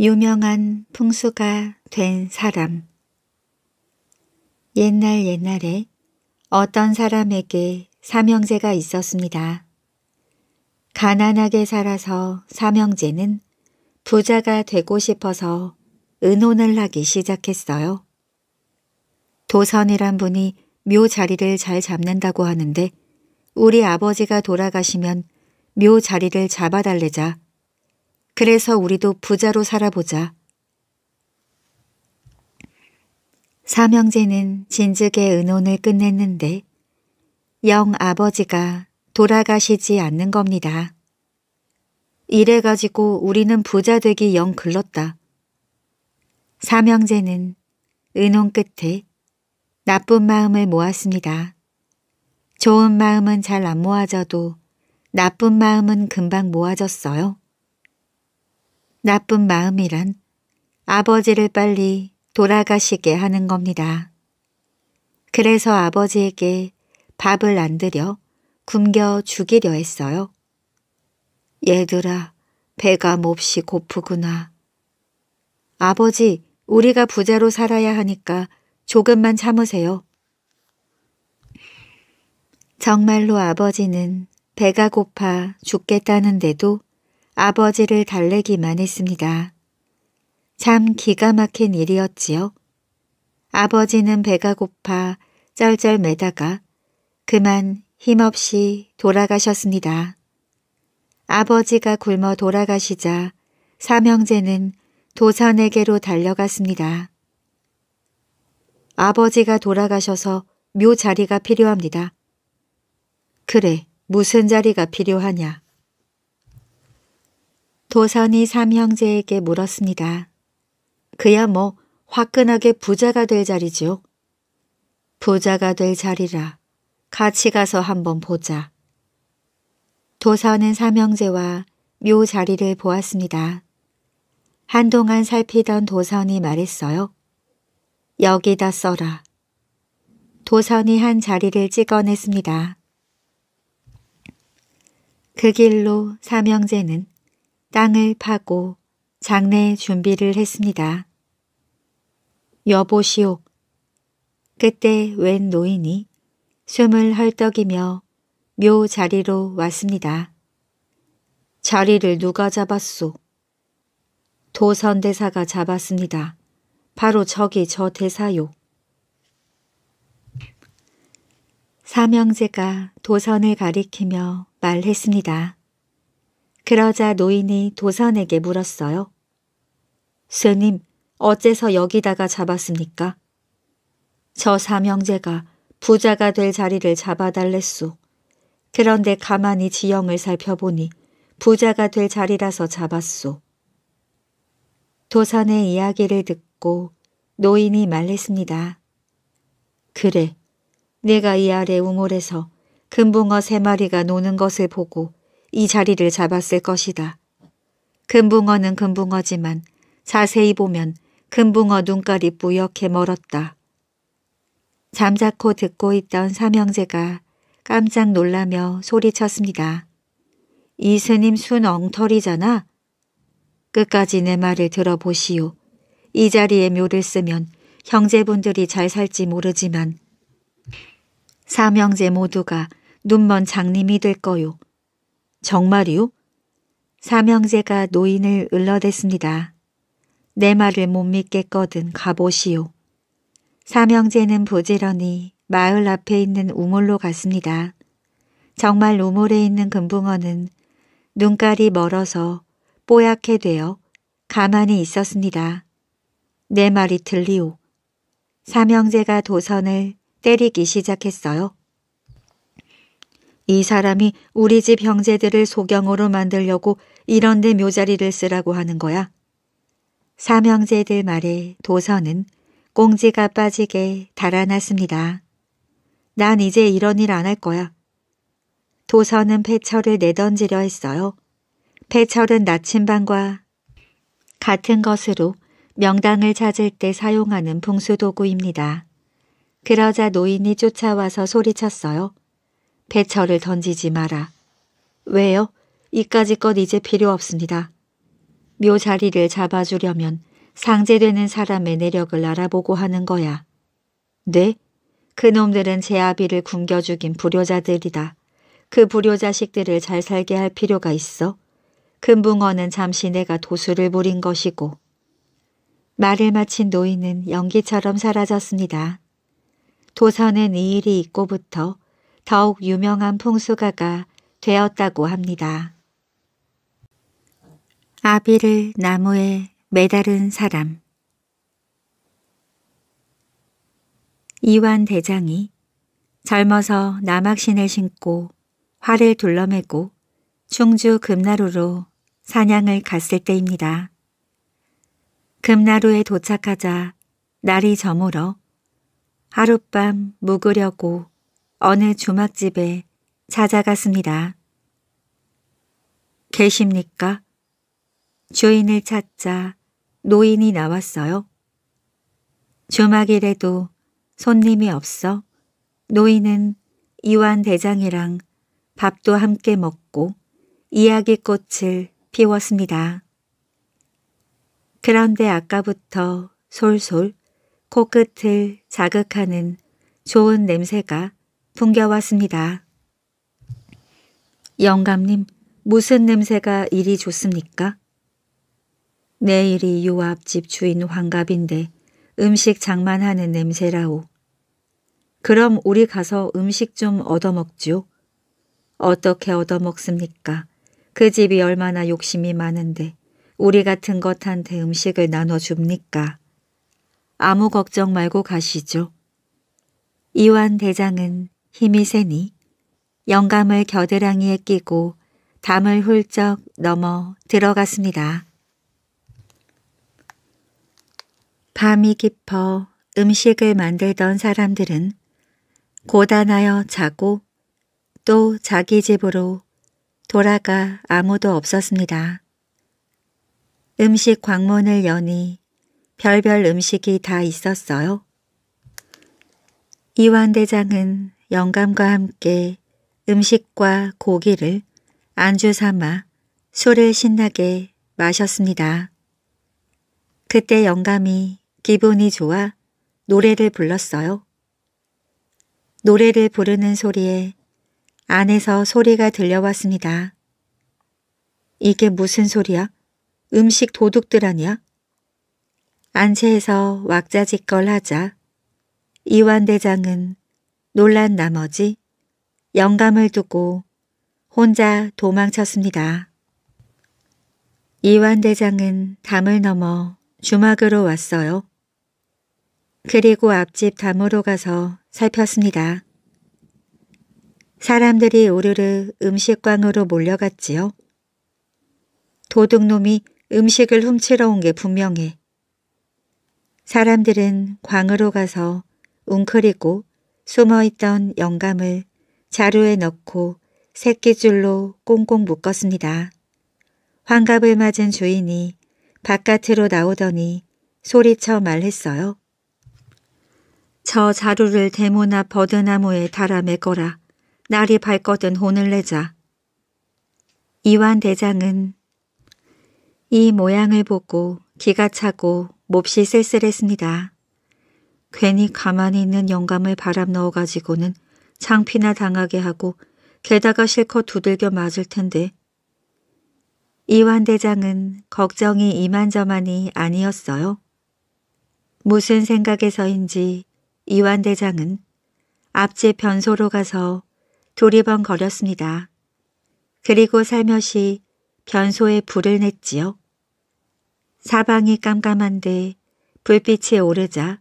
유명한 풍수가 된 사람 옛날 옛날에 어떤 사람에게 삼형제가 있었습니다. 가난하게 살아서 삼형제는 부자가 되고 싶어서 은혼을 하기 시작했어요. 도선이란 분이 묘 자리를 잘 잡는다고 하는데 우리 아버지가 돌아가시면 묘 자리를 잡아달래자 그래서 우리도 부자로 살아보자. 사명제는 진즉에 은혼을 끝냈는데 영 아버지가 돌아가시지 않는 겁니다. 이래가지고 우리는 부자 되기 영 글렀다. 사명제는 은혼 끝에 나쁜 마음을 모았습니다. 좋은 마음은 잘 안 모아져도 나쁜 마음은 금방 모아졌어요. 나쁜 마음이란 아버지를 빨리 돌아가시게 하는 겁니다. 그래서 아버지에게 밥을 안 드려 굶겨 죽이려 했어요. 얘들아, 배가 몹시 고프구나. 아버지, 우리가 부자로 살아야 하니까 조금만 참으세요. 정말로 아버지는 배가 고파 죽겠다는데도 아버지를 달래기만 했습니다. 참 기가 막힌 일이었지요. 아버지는 배가 고파 쩔쩔 매다가 그만 힘없이 돌아가셨습니다. 아버지가 굶어 돌아가시자 삼형제는 도산에게로 달려갔습니다. 아버지가 돌아가셔서 묘 자리가 필요합니다. 그래, 무슨 자리가 필요하냐? 도선이 삼형제에게 물었습니다. 그야 뭐 화끈하게 부자가 될자리죠 부자가 될 자리라. 같이 가서 한번 보자. 도선은 삼형제와 묘 자리를 보았습니다. 한동안 살피던 도선이 말했어요. 여기다 써라. 도선이 한 자리를 찍어냈습니다. 그 길로 삼형제는 땅을 파고 장례 준비를 했습니다. 여보시오. 그때 웬 노인이 숨을 헐떡이며 묘 자리로 왔습니다. 자리를 누가 잡았소? 도선대사가 잡았습니다. 바로 저기 저 대사요. 사명제가 도선을 가리키며 말했습니다. 그러자 노인이 도산에게 물었어요. 스님, 어째서 여기다가 잡았습니까? 저 삼형제가 부자가 될 자리를 잡아달랬소. 그런데 가만히 지형을 살펴보니 부자가 될 자리라서 잡았소. 도선의 이야기를 듣고 노인이 말했습니다. 그래, 내가 이 아래 우물에서 금붕어 세 마리가 노는 것을 보고 이 자리를 잡았을 것이다. 금붕어는 금붕어지만 자세히 보면 금붕어 눈깔이 뿌옇게 멀었다. 잠자코 듣고 있던 삼형제가 깜짝 놀라며 소리쳤습니다. 이 스님 순 엉터리잖아. 끝까지 내 말을 들어보시오. 이 자리에 묘를 쓰면 형제분들이 잘 살지 모르지만 삼형제 모두가 눈먼 장님이 될 거요. 정말이요? 사명제가 노인을 을러댔습니다. 내 말을 못 믿겠거든 가보시오. 사명제는 부지런히 마을 앞에 있는 우물로 갔습니다. 정말 우물에 있는 금붕어는 눈깔이 멀어서 뽀얗게 되어 가만히 있었습니다. 내 말이 들리오. 사명제가 도선을 때리기 시작했어요. 이 사람이 우리 집 형제들을 소경으로 만들려고 이런 데 묘자리를 쓰라고 하는 거야. 삼형제들 말에 도서는 꽁지가 빠지게 달아났습니다. 난 이제 이런 일 안 할 거야. 도서는폐철을 내던지려 했어요. 폐철은 나침반과 같은 것으로 명당을 찾을 때 사용하는 풍수도구입니다 그러자 노인이 쫓아와서 소리쳤어요. 배철을 던지지 마라. 왜요? 이까지껏 이제 필요 없습니다. 묘자리를 잡아주려면 상제되는 사람의 내력을 알아보고 하는 거야. 네? 그놈들은 제 아비를 굶겨 죽인 불효자들이다. 그 불효자식들을 잘 살게 할 필요가 있어. 금붕어는 잠시 내가 도수를 부린 것이고. 말을 마친 노인은 연기처럼 사라졌습니다. 도선은 이 일이 있고부터 더욱 유명한 풍수가가 되었다고 합니다. 아비를 나무에 매달은 사람 이완 대장이 젊어서 남악신을 신고 활을 둘러매고 충주 금나루로 사냥을 갔을 때입니다. 금나루에 도착하자 날이 저물어 하룻밤 묵으려고 어느 주막집에 찾아갔습니다. 계십니까? 주인을 찾자 노인이 나왔어요. 주막이래도 손님이 없어 노인은 이완 대장이랑 밥도 함께 먹고 이야기꽃을 피웠습니다. 그런데 아까부터 솔솔 코끝을 자극하는 좋은 냄새가 풍겨왔습니다. 영감님, 무슨 냄새가 이리 좋습니까? 내일이 요 앞집 주인 환갑인데 음식 장만하는 냄새라오. 그럼 우리 가서 음식 좀얻어먹죠 어떻게 얻어먹습니까? 그 집이 얼마나 욕심이 많은데 우리 같은 것한테 음식을 나눠줍니까? 아무 걱정 말고 가시죠. 이완 대장은 힘이 세니 영감을 겨드랑이에 끼고 담을 훌쩍 넘어 들어갔습니다. 밤이 깊어 음식을 만들던 사람들은 고단하여 자고 또 자기 집으로 돌아가 아무도 없었습니다. 음식 광문을 여니 별별 음식이 다 있었어요. 이완 대장은 영감과 함께 음식과 고기를 안주 삼아 술을 신나게 마셨습니다. 그때 영감이 기분이 좋아 노래를 불렀어요. 노래를 부르는 소리에 안에서 소리가 들려왔습니다. 이게 무슨 소리야? 음식 도둑들 아니야? 안채에서 왁자지껄 하자 이완대장은 놀란 나머지 영감을 두고 혼자 도망쳤습니다. 이완 대장은 담을 넘어 주막으로 왔어요. 그리고 앞집 담으로 가서 살폈습니다. 사람들이 오르르 음식광으로 몰려갔지요. 도둑놈이 음식을 훔치러 온 게 분명해. 사람들은 광으로 가서 웅크리고 숨어있던 영감을 자루에 넣고 새끼줄로 꽁꽁 묶었습니다. 환갑을 맞은 주인이 바깥으로 나오더니 소리쳐 말했어요. 저 자루를 대모나 버드나무에 달아 메거라 날이 밝거든 혼을 내자. 이완 대장은 이 모양을 보고 기가 차고 몹시 쓸쓸했습니다. 괜히 가만히 있는 영감을 바람 넣어가지고는 창피나 당하게 하고 게다가 실컷 두들겨 맞을 텐데. 이완 대장은 걱정이 이만저만이 아니었어요. 무슨 생각에서인지 이완 대장은 앞집 변소로 가서 도리번거렸습니다. 그리고 살며시 변소에 불을 냈지요. 사방이 깜깜한데 불빛이 오르자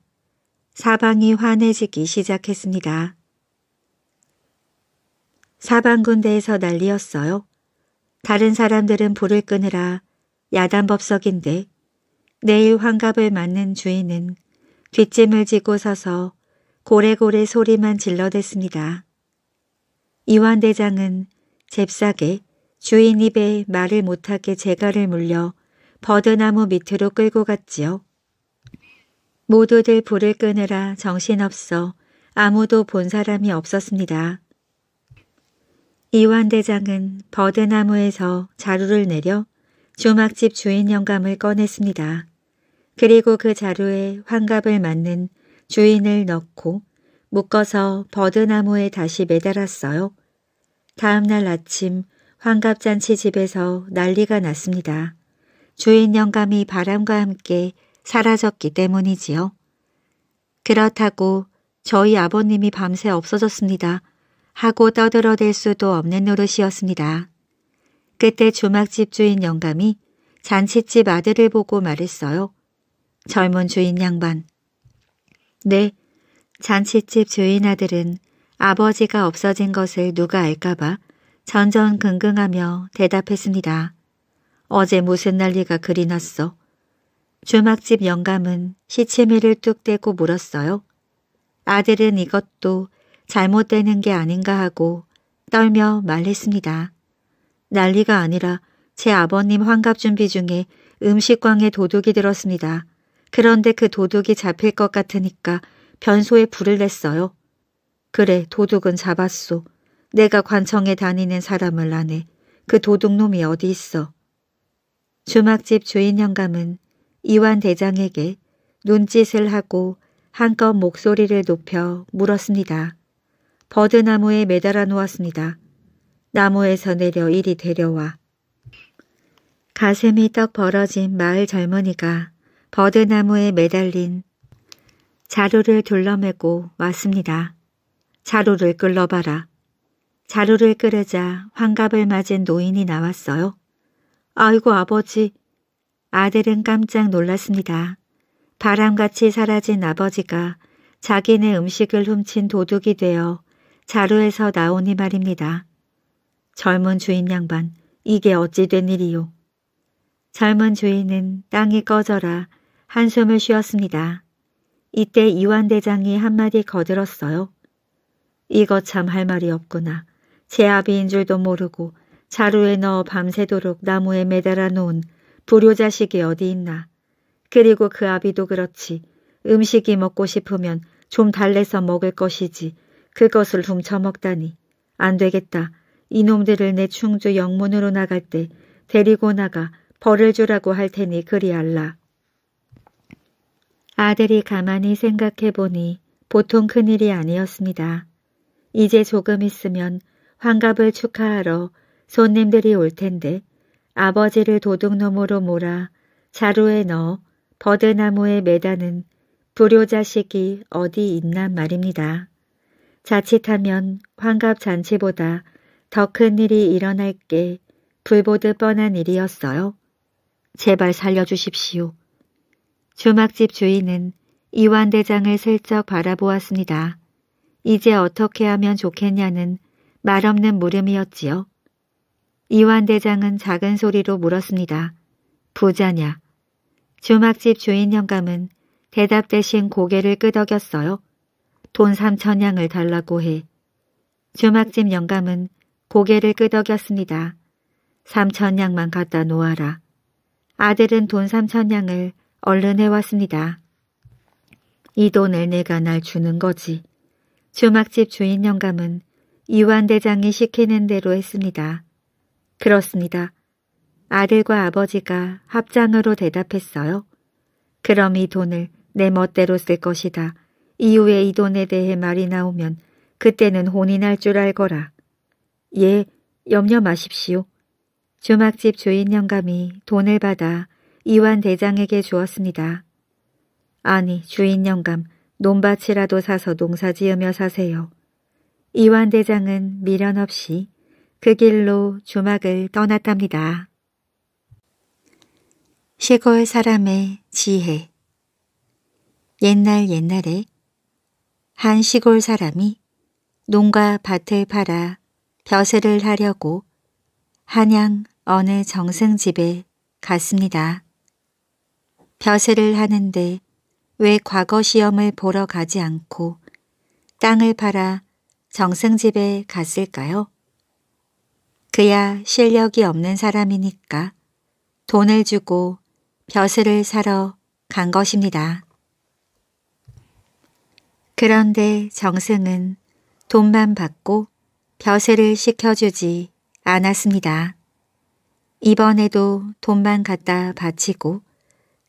사방이 환해지기 시작했습니다. 사방 군대에서 난리였어요. 다른 사람들은 불을 끄느라 야단법석인데 내일 환갑을 맞는 주인은 뒷짐을 지고 서서 고래고래 소리만 질러댔습니다. 이완 대장은 잽싸게 주인 입에 말을 못하게 재갈을 물려 버드나무 밑으로 끌고 갔지요. 모두들 불을 끄느라 정신없어 아무도 본 사람이 없었습니다. 이완 대장은 버드나무에서 자루를 내려 주막집 주인 영감을 꺼냈습니다. 그리고 그 자루에 환갑을 맞는 주인을 넣고 묶어서 버드나무에 다시 매달았어요. 다음날 아침 환갑잔치 집에서 난리가 났습니다. 주인 영감이 바람과 함께 사라졌기 때문이지요. 그렇다고 저희 아버님이 밤새 없어졌습니다. 하고 떠들어댈 수도 없는 노릇이었습니다. 그때 주막집 주인 영감이 잔치집 아들을 보고 말했어요. 젊은 주인 양반. 네, 잔치집 주인 아들은 아버지가 없어진 것을 누가 알까봐 전전긍긍하며 대답했습니다. 어제 무슨 난리가 그리 났어. 주막집 영감은 시치미를 뚝 떼고 물었어요. 아들은 이것도 잘못되는 게 아닌가 하고 떨며 말했습니다. 난리가 아니라 제 아버님 환갑 준비 중에 음식광에 도둑이 들었습니다. 그런데 그 도둑이 잡힐 것 같으니까 변소에 불을 냈어요. 그래 도둑은 잡았소. 내가 관청에 다니는 사람을 아네. 그 도둑놈이 어디 있어. 주막집 주인 영감은 이완 대장에게 눈짓을 하고 한껏 목소리를 높여 물었습니다. 버드나무에 매달아 놓았습니다. 나무에서 내려 이리 데려와. 가슴이 떡 벌어진 마을 젊은이가 버드나무에 매달린 자루를 둘러매고 왔습니다. 자루를 끌러봐라. 자루를 끌으자 환갑을 맞은 노인이 나왔어요. 아이고 아버지, 아들은 깜짝 놀랐습니다. 바람같이 사라진 아버지가 자기네 음식을 훔친 도둑이 되어 자루에서 나오니 말입니다. 젊은 주인 양반, 이게 어찌 된 일이요? 젊은 주인은 땅이 꺼져라 한숨을 쉬었습니다. 이때 이완대장이 한마디 거들었어요. 이것 참할 말이 없구나. 제 아비인 줄도 모르고 자루에 넣어 밤새도록 나무에 매달아 놓은 불효자식이 어디 있나. 그리고 그 아비도 그렇지. 음식이 먹고 싶으면 좀 달래서 먹을 것이지. 그것을 훔쳐먹다니. 안 되겠다. 이놈들을 내 충주 영문으로 나갈 때 데리고 나가 벌을 주라고 할 테니 그리 할라 아들이 가만히 생각해보니 보통 큰일이 아니었습니다. 이제 조금 있으면 환갑을 축하하러 손님들이 올 텐데 아버지를 도둑놈으로 몰아 자루에 넣어 버드나무에 매다는 불효자식이 어디 있나 말입니다. 자칫하면 환갑잔치보다 더 큰 일이 일어날 게 불보듯 뻔한 일이었어요. 제발 살려주십시오. 주막집 주인은 이완 대장을 슬쩍 바라보았습니다. 이제 어떻게 하면 좋겠냐는 말없는 물음이었지요. 이완 대장은 작은 소리로 물었습니다. 부자냐? 주막집 주인 영감은 대답 대신 고개를 끄덕였어요. 돈 삼천냥을 달라고 해. 주막집 영감은 고개를 끄덕였습니다. 삼천냥만 갖다 놓아라. 아들은 돈 삼천냥을 얼른 해왔습니다. 이 돈을 내가 날 주는 거지. 주막집 주인 영감은 이완 대장이 시키는 대로 했습니다. 그렇습니다. 아들과 아버지가 합장으로 대답했어요. 그럼 이 돈을 내 멋대로 쓸 것이다. 이후에 이 돈에 대해 말이 나오면 그때는 혼이 날 줄 알거라. 예, 염려 마십시오. 주막집 주인 영감이 돈을 받아 이완 대장에게 주었습니다. 아니, 주인 영감, 논밭이라도 사서 농사지으며 사세요. 이완 대장은 미련 없이 그 길로 주막을 떠났답니다. 시골 사람의 지혜 옛날 옛날에 한 시골 사람이 농가 밭을 팔아 벼슬을 하려고 한양 어느 정승집에 갔습니다. 벼슬을 하는데 왜 과거 시험을 보러 가지 않고 땅을 팔아 정승집에 갔을까요? 그야 실력이 없는 사람이니까 돈을 주고 벼슬을 사러 간 것입니다. 그런데 정승은 돈만 받고 벼슬을 시켜주지 않았습니다. 이번에도 돈만 갖다 바치고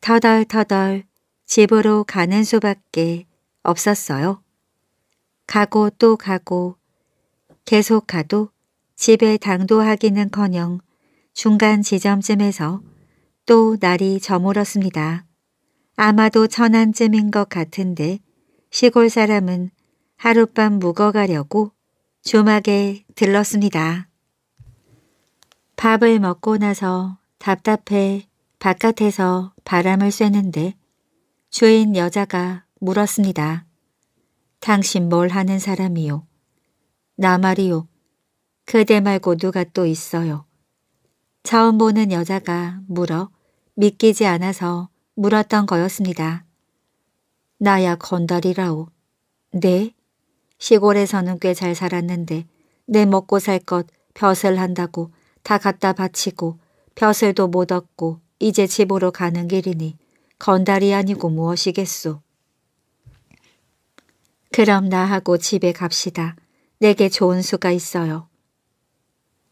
터덜터덜 집으로 가는 수밖에 없었어요. 가고 또 가고 계속 가도 집에 당도하기는커녕 중간 지점쯤에서 또 날이 저물었습니다. 아마도 천안쯤인 것 같은데 시골 사람은 하룻밤 묵어가려고 조막에 들렀습니다. 밥을 먹고 나서 답답해 바깥에서 바람을 쐬는데 주인 여자가 물었습니다. 당신 뭘 하는 사람이요? 나 말이요. 그대 말고 누가 또 있어요. 처음 보는 여자가 물어 믿기지 않아서 물었던 거였습니다. 나야 건달이라오. 네? 시골에서는 꽤 잘 살았는데 내 먹고 살것 벼슬 한다고 다 갖다 바치고 벼슬도 못 얻고 이제 집으로 가는 길이니 건달이 아니고 무엇이겠소. 그럼 나하고 집에 갑시다. 내게 좋은 수가 있어요.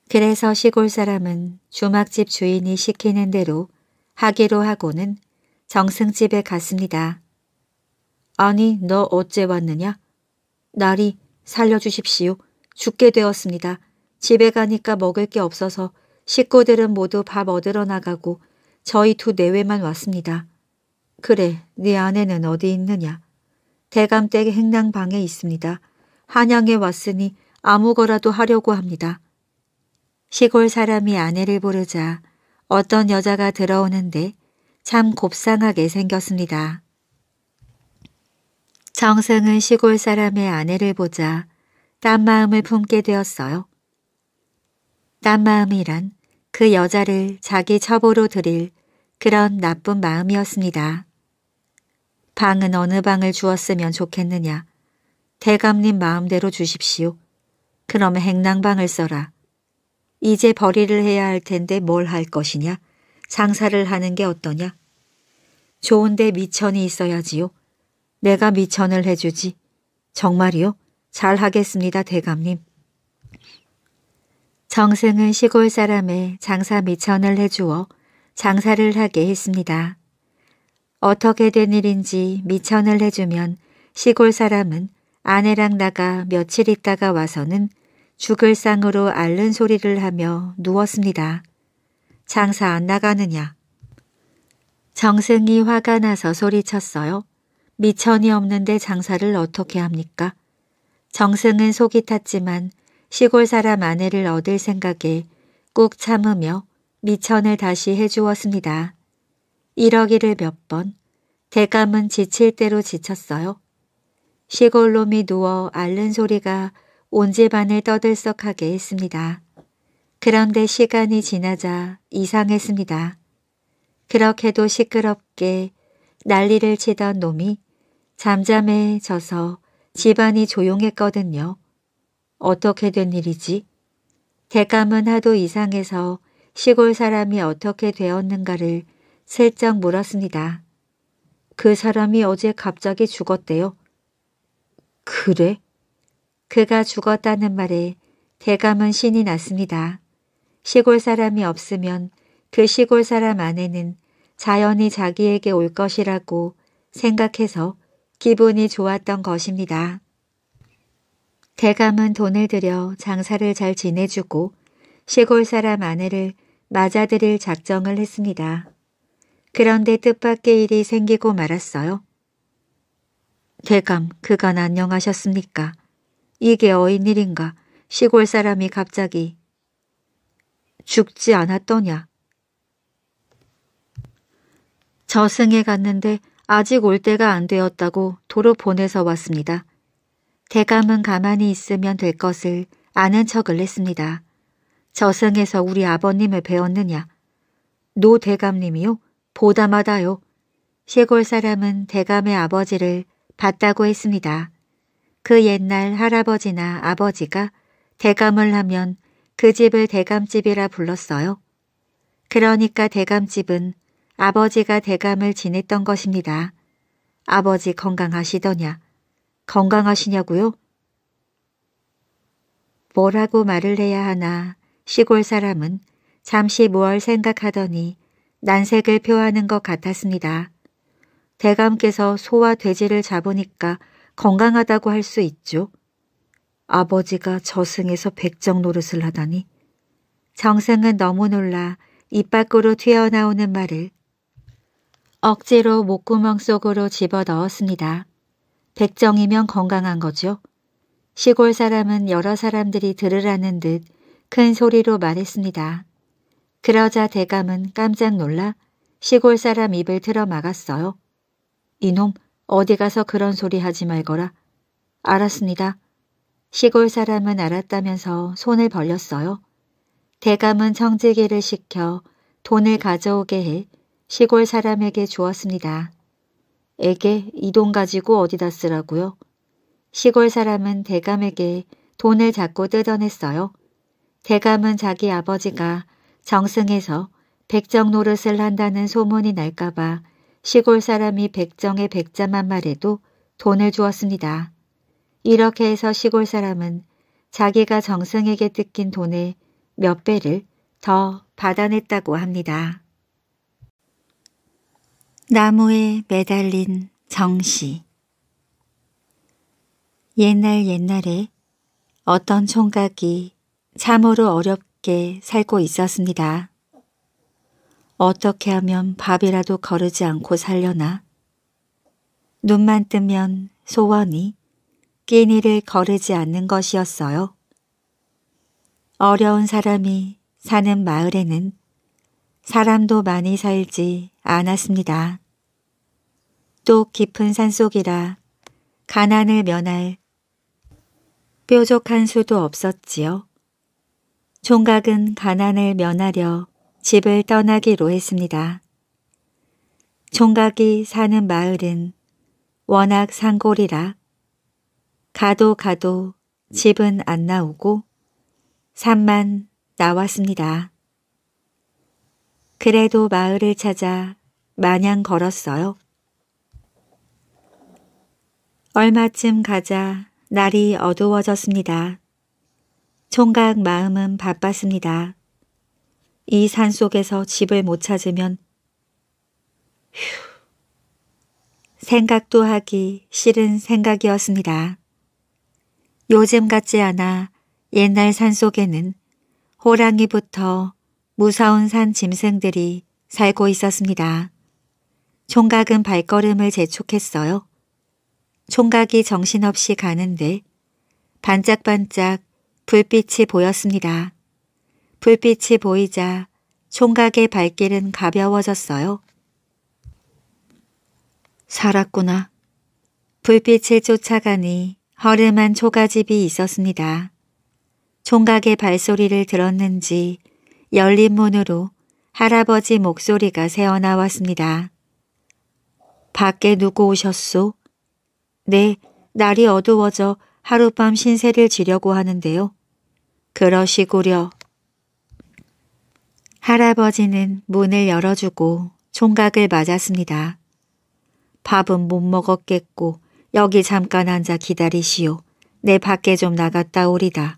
그래서 시골 사람은 주막집 주인이 시키는 대로 하기로 하고는 정승집에 갔습니다. 아니 너 어째 왔느냐? 나리 살려주십시오. 죽게 되었습니다. 집에 가니까 먹을 게 없어서 식구들은 모두 밥 얻으러 나가고 저희 두 내외만 왔습니다. 그래, 네 아내는 어디 있느냐? 대감댁 행랑방에 있습니다. 한양에 왔으니 아무거라도 하려고 합니다. 시골 사람이 아내를 부르자 어떤 여자가 들어오는데 참 곱상하게 생겼습니다. 정승은 시골 사람의 아내를 보자 딴 마음을 품게 되었어요. 딴 마음이란 그 여자를 자기 처으로 드릴 그런 나쁜 마음이었습니다. 방은 어느 방을 주었으면 좋겠느냐. 대감님 마음대로 주십시오. 그럼 행랑방을 써라. 이제 벌이를 해야 할 텐데 뭘 할 것이냐? 장사를 하는 게 어떠냐? 좋은데 미천이 있어야지요. 내가 미천을 해주지. 정말이요? 잘하겠습니다, 대감님. 정승은 시골 사람의 장사 미천을 해주어 장사를 하게 했습니다. 어떻게 된 일인지 미천을 해주면 시골 사람은 아내랑 나가 며칠 있다가 와서는 죽을 쌍으로 앓는 소리를 하며 누웠습니다. 장사 안 나가느냐. 정승이 화가 나서 소리쳤어요. 미천이 없는데 장사를 어떻게 합니까? 정승은 속이 탔지만 시골 사람 아내를 얻을 생각에 꾹 참으며 미천을 다시 해주었습니다. 이러기를 몇 번, 대감은 지칠 대로 지쳤어요. 시골놈이 누워 앓는 소리가 온집안을 떠들썩하게 했습니다. 그런데 시간이 지나자 이상했습니다. 그렇게도 시끄럽게 난리를 치던 놈이 잠잠해져서 집안이 조용했거든요. 어떻게 된 일이지? 대감은 하도 이상해서 시골 사람이 어떻게 되었는가를 슬쩍 물었습니다. 그 사람이 어제 갑자기 죽었대요. 그래? 그가 죽었다는 말에 대감은 신이 났습니다. 시골 사람이 없으면 그 시골 사람 안에는 자연히 자기에게 올 것이라고 생각해서 기분이 좋았던 것입니다. 대감은 돈을 들여 장사를 잘 지내주고 시골 사람 아내를 맞아들일 작정을 했습니다. 그런데 뜻밖의 일이 생기고 말았어요. 대감, 그간 안녕하셨습니까? 이게 어인일인가 시골 사람이 갑자기 죽지 않았더냐. 저승에 갔는데 아직 올 때가 안 되었다고 도로 보내서 왔습니다. 대감은 가만히 있으면 될 것을 아는 척을 했습니다. 저승에서 우리 아버님을 배웠느냐. 노 대감님이요? 보다마다요. 시골 사람은 대감의 아버지를 봤다고 했습니다. 그 옛날 할아버지나 아버지가 대감을 하면 그 집을 대감집이라 불렀어요. 그러니까 대감집은 아버지가 대감을 지냈던 것입니다. 아버지 건강하시더냐? 건강하시냐고요? 뭐라고 말을 해야 하나 시골 사람은 잠시 무얼 생각하더니 난색을 표하는 것 같았습니다. 대감께서 소와 돼지를 잡으니까 건강하다고 할 수 있죠. 아버지가 저승에서 백정 노릇을 하다니. 정상은 너무 놀라 입 밖으로 튀어나오는 말을 억지로 목구멍 속으로 집어넣었습니다. 백정이면 건강한 거죠. 시골 사람은 여러 사람들이 들으라는 듯 큰 소리로 말했습니다. 그러자 대감은 깜짝 놀라 시골 사람 입을 틀어 막았어요. 이놈 어디 가서 그런 소리 하지 말거라. 알았습니다. 시골 사람은 알았다면서 손을 벌렸어요. 대감은 청지기를 시켜 돈을 가져오게 해 시골 사람에게 주었습니다. 에게 이 돈 가지고 어디다 쓰라고요? 시골 사람은 대감에게 돈을 자꾸 뜯어냈어요. 대감은 자기 아버지가 정승에서 백정 노릇을 한다는 소문이 날까봐 시골 사람이 백정의 백자만 말해도 돈을 주었습니다. 이렇게 해서 시골 사람은 자기가 정승에게 뜯긴 돈의 몇 배를 더 받아냈다고 합니다. 나무에 매달린 정시 옛날 옛날에 어떤 총각이 참으로 어렵게 살고 있었습니다. 어떻게 하면 밥이라도 거르지 않고 살려나? 눈만 뜨면 소원이 끼니를 거르지 않는 것이었어요. 어려운 사람이 사는 마을에는 사람도 많이 살지 않았습니다. 또 깊은 산속이라 가난을 면할 뾰족한 수도 없었지요. 총각은 가난을 면하려 집을 떠나기로 했습니다. 총각이 사는 마을은 워낙 산골이라 가도 가도 집은 안 나오고 산만 나왔습니다. 그래도 마을을 찾아 마냥 걸었어요. 얼마쯤 가자 날이 어두워졌습니다. 총각 마음은 바빴습니다. 이산 속에서 집을 못 찾으면 휴, 생각도 하기 싫은 생각이었습니다. 요즘 같지 않아 옛날 산 속에는 호랑이부터 무서운 산 짐승들이 살고 있었습니다. 총각은 발걸음을 재촉했어요. 총각이 정신없이 가는데 반짝반짝 불빛이 보였습니다. 불빛이 보이자 총각의 발길은 가벼워졌어요. 살았구나. 불빛을 쫓아가니 허름한 초가집이 있었습니다. 총각의 발소리를 들었는지 열린 문으로 할아버지 목소리가 새어나왔습니다. 밖에 누구 오셨소? 네, 날이 어두워져 하룻밤 신세를 지려고 하는데요. 그러시구려. 할아버지는 문을 열어주고 총각을 맞았습니다. 밥은 못 먹었겠고 여기 잠깐 앉아 기다리시오. 내 밖에 좀 나갔다 오리다.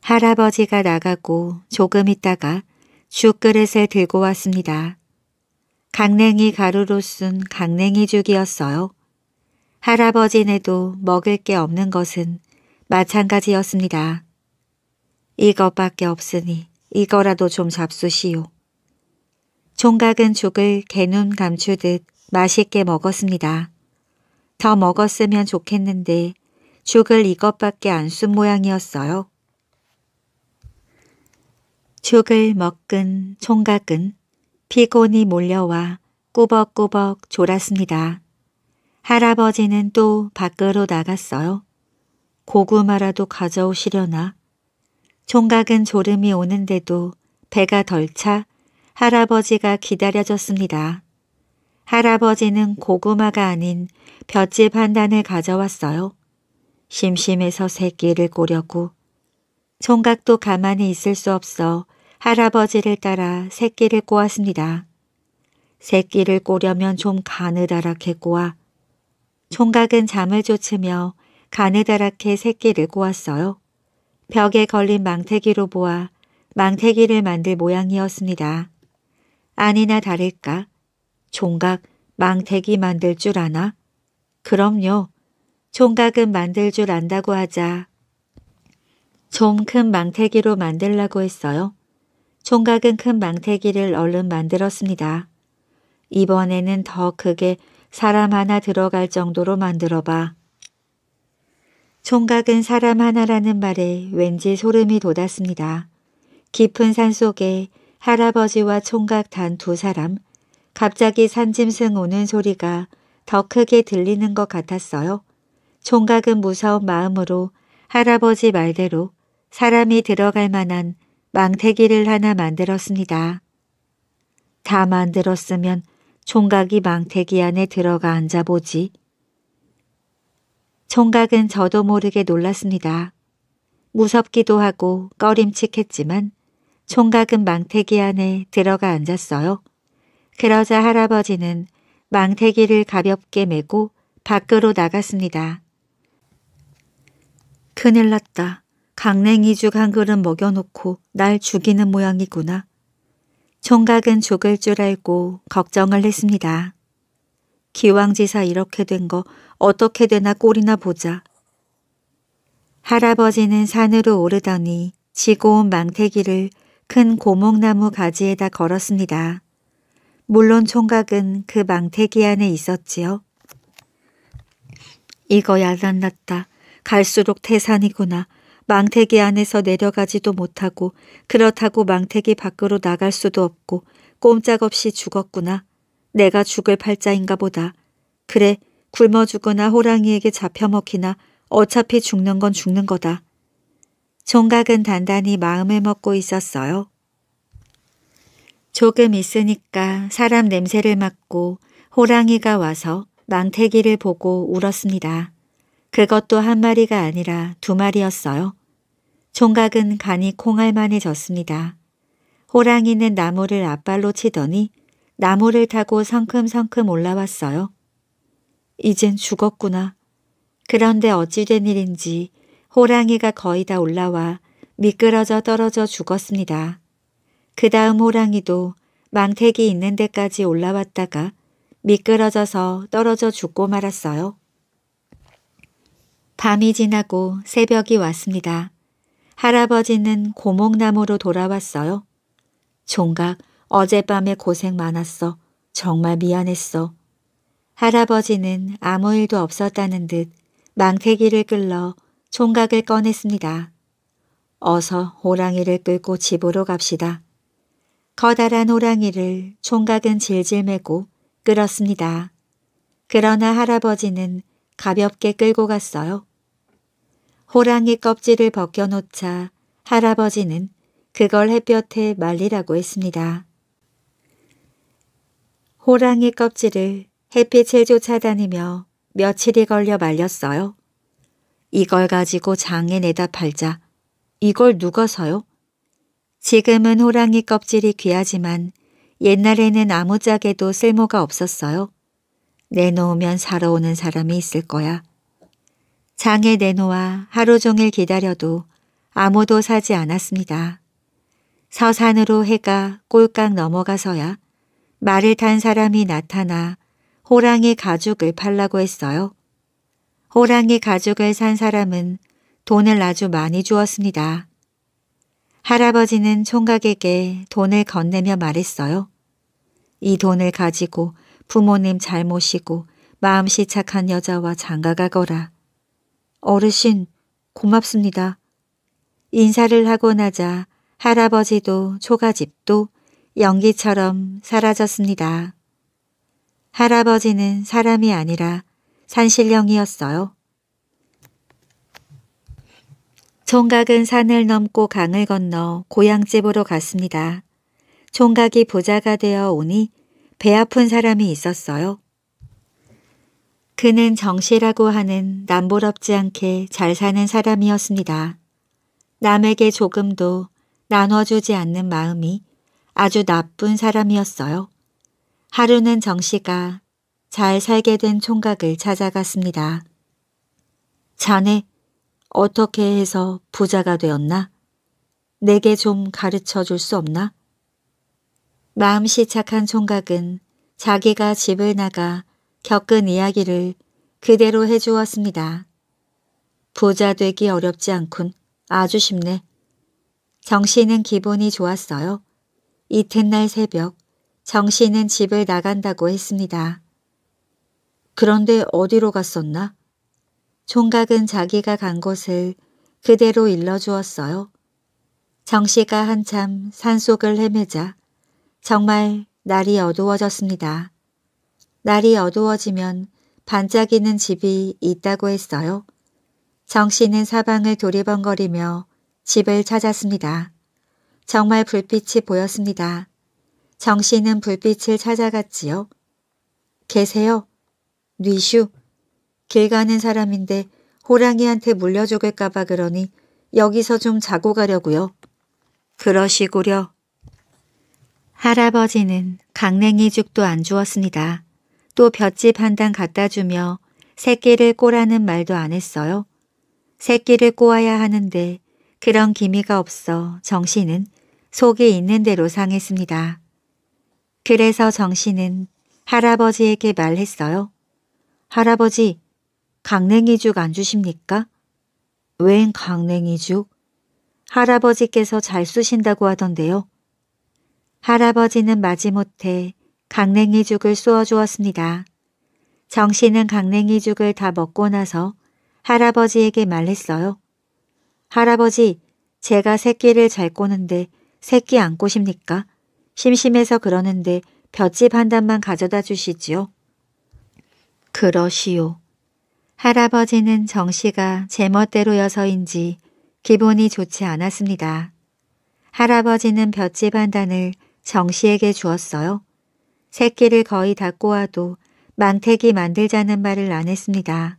할아버지가 나가고 조금 있다가 죽그릇에 들고 왔습니다. 강냉이 가루로 쓴 강냉이 죽이었어요. 할아버지네도 먹을 게 없는 것은 마찬가지였습니다. 이것밖에 없으니 이거라도 좀 잡수시오. 종각은 죽을 개눈 감추듯 맛있게 먹었습니다. 더 먹었으면 좋겠는데 죽을 이것밖에 안 쓴 모양이었어요. 죽을 먹은 총각은 피곤이 몰려와 꾸벅꾸벅 졸았습니다. 할아버지는 또 밖으로 나갔어요. 고구마라도 가져오시려나? 총각은 졸음이 오는데도 배가 덜 차 할아버지가 기다려졌습니다. 할아버지는 고구마가 아닌 볏짚 한 단을 가져왔어요. 심심해서 새끼를 꼬려고 총각도 가만히 있을 수 없어 할아버지를 따라 새끼를 꼬았습니다. 새끼를 꼬려면 좀 가느다랗게 꼬아. 총각은 잠을 쫓으며 가느다랗게 새끼를 꼬았어요. 벽에 걸린 망태기로 보아 망태기를 만들 모양이었습니다. 아니나 다를까? 종각 망태기 만들 줄 아나? 그럼요. 종각은 만들 줄 안다고 하자. 좀 큰 망태기로 만들라고 했어요. 종각은 큰 망태기를 얼른 만들었습니다. 이번에는 더 크게 사람 하나 들어갈 정도로 만들어봐. 총각은 사람 하나라는 말에 왠지 소름이 돋았습니다. 깊은 산 속에 할아버지와 총각 단 두 사람, 갑자기 산짐승 오는 소리가 더 크게 들리는 것 같았어요. 총각은 무서운 마음으로 할아버지 말대로 사람이 들어갈 만한 망태기를 하나 만들었습니다. 다 만들었으면 총각이 망태기 안에 들어가 앉아보지. 총각은 저도 모르게 놀랐습니다. 무섭기도 하고 꺼림칙했지만 총각은 망태기 안에 들어가 앉았어요. 그러자 할아버지는 망태기를 가볍게 메고 밖으로 나갔습니다. 큰일 났다. 강냉이죽 한 그릇 먹여놓고 날 죽이는 모양이구나. 총각은 죽을 줄 알고 걱정을 했습니다. 기왕지사 이렇게 된 거 어떻게 되나 꼴이나 보자. 할아버지는 산으로 오르더니 지고 온 망태기를 큰 고목나무 가지에다 걸었습니다. 물론 총각은 그 망태기 안에 있었지요. 이거 야단났다. 갈수록 태산이구나. 망태기 안에서 내려가지도 못하고 그렇다고 망태기 밖으로 나갈 수도 없고 꼼짝없이 죽었구나. 내가 죽을 팔자인가 보다. 그래, 굶어 죽거나 호랑이에게 잡혀 먹히나 어차피 죽는 건 죽는 거다. 종각은 단단히 마음에 먹고 있었어요. 조금 있으니까 사람 냄새를 맡고 호랑이가 와서 망태기를 보고 울었습니다. 그것도 한 마리가 아니라 두 마리였어요. 종각은 간이 콩알만해졌습니다. 호랑이는 나무를 앞발로 치더니 나무를 타고 성큼성큼 올라왔어요. 이젠 죽었구나. 그런데 어찌된 일인지 호랑이가 거의 다 올라와 미끄러져 떨어져 죽었습니다. 그 다음 호랑이도 망택이 있는 데까지 올라왔다가 미끄러져서 떨어져 죽고 말았어요. 밤이 지나고 새벽이 왔습니다. 할아버지는 고목나무로 돌아왔어요. 종각 어젯밤에 고생 많았어. 정말 미안했어. 할아버지는 아무 일도 없었다는 듯 망태기를 끌러 총각을 꺼냈습니다. 어서 호랑이를 끌고 집으로 갑시다. 커다란 호랑이를 총각은 질질 매고 끌었습니다. 그러나 할아버지는 가볍게 끌고 갔어요. 호랑이 껍질을 벗겨놓자 할아버지는 그걸 햇볕에 말리라고 했습니다. 호랑이 껍질을 햇빛을 쫓아다니며 며칠이 걸려 말렸어요. 이걸 가지고 장에 내다 팔자. 이걸 누가 사요? 지금은 호랑이 껍질이 귀하지만 옛날에는 아무짝에도 쓸모가 없었어요. 내놓으면 사러 오는 사람이 있을 거야. 장에 내놓아 하루 종일 기다려도 아무도 사지 않았습니다. 서산으로 해가 꼴깍 넘어가서야 말을 탄 사람이 나타나 호랑이 가죽을 팔라고 했어요. 호랑이 가죽을 산 사람은 돈을 아주 많이 주었습니다. 할아버지는 총각에게 돈을 건네며 말했어요. 이 돈을 가지고 부모님 잘 모시고 마음씨 착한 여자와 장가가거라. 어르신, 고맙습니다. 인사를 하고 나자 할아버지도 초가집도 연기처럼 사라졌습니다. 할아버지는 사람이 아니라 산신령이었어요. 총각은 산을 넘고 강을 건너 고향집으로 갔습니다. 총각이 부자가 되어 오니 배 아픈 사람이 있었어요. 그는 정씨라고 하는 남부럽지 않게 잘 사는 사람이었습니다. 남에게 조금도 나눠주지 않는 마음이 아주 나쁜 사람이었어요. 하루는 정 씨가 잘 살게 된 총각을 찾아갔습니다. 자네 어떻게 해서 부자가 되었나? 내게 좀 가르쳐 줄 수 없나? 마음씨 착한 총각은 자기가 집을 나가 겪은 이야기를 그대로 해주었습니다. 부자 되기 어렵지 않군. 아주 쉽네. 정 씨는 기분이 좋았어요. 이튿날 새벽 정 씨는 집을 나간다고 했습니다. 그런데 어디로 갔었나? 총각은 자기가 간 곳을 그대로 일러주었어요. 정 씨가 한참 산속을 헤매자 정말 날이 어두워졌습니다. 날이 어두워지면 반짝이는 집이 있다고 했어요. 정 씨는 사방을 도리번거리며 집을 찾았습니다. 정말 불빛이 보였습니다. 정 씨는 불빛을 찾아갔지요. 계세요? 뉘슈. 길 가는 사람인데 호랑이한테 물려 죽을까봐 그러니 여기서 좀 자고 가려고요. 그러시구려. 할아버지는 강냉이 죽도 안 주었습니다. 또볏짚한단 갖다 주며 새끼를 꼬라는 말도 안 했어요. 새끼를 꼬아야 하는데 그런 기미가 없어 정씨는 속에 있는 대로 상했습니다. 그래서 정씨는 할아버지에게 말했어요. 할아버지, 강냉이죽 안 주십니까? 웬 강냉이죽? 할아버지께서 잘 쑤신다고 하던데요. 할아버지는 마지못해 강냉이죽을 쏘어주었습니다. 정씨는 강냉이죽을 다 먹고 나서 할아버지에게 말했어요. 할아버지, 제가 새끼를 잘 꼬는데 새끼 안고십니까 심심해서 그러는데 볏짚한 단만 가져다 주시지요. 그러시오. 할아버지는 정씨가 제멋대로여서인지 기분이 좋지 않았습니다. 할아버지는 볏짚한 단을 정씨에게 주었어요. 새끼를 거의 다 꼬아도 망태기 만들자는 말을 안 했습니다.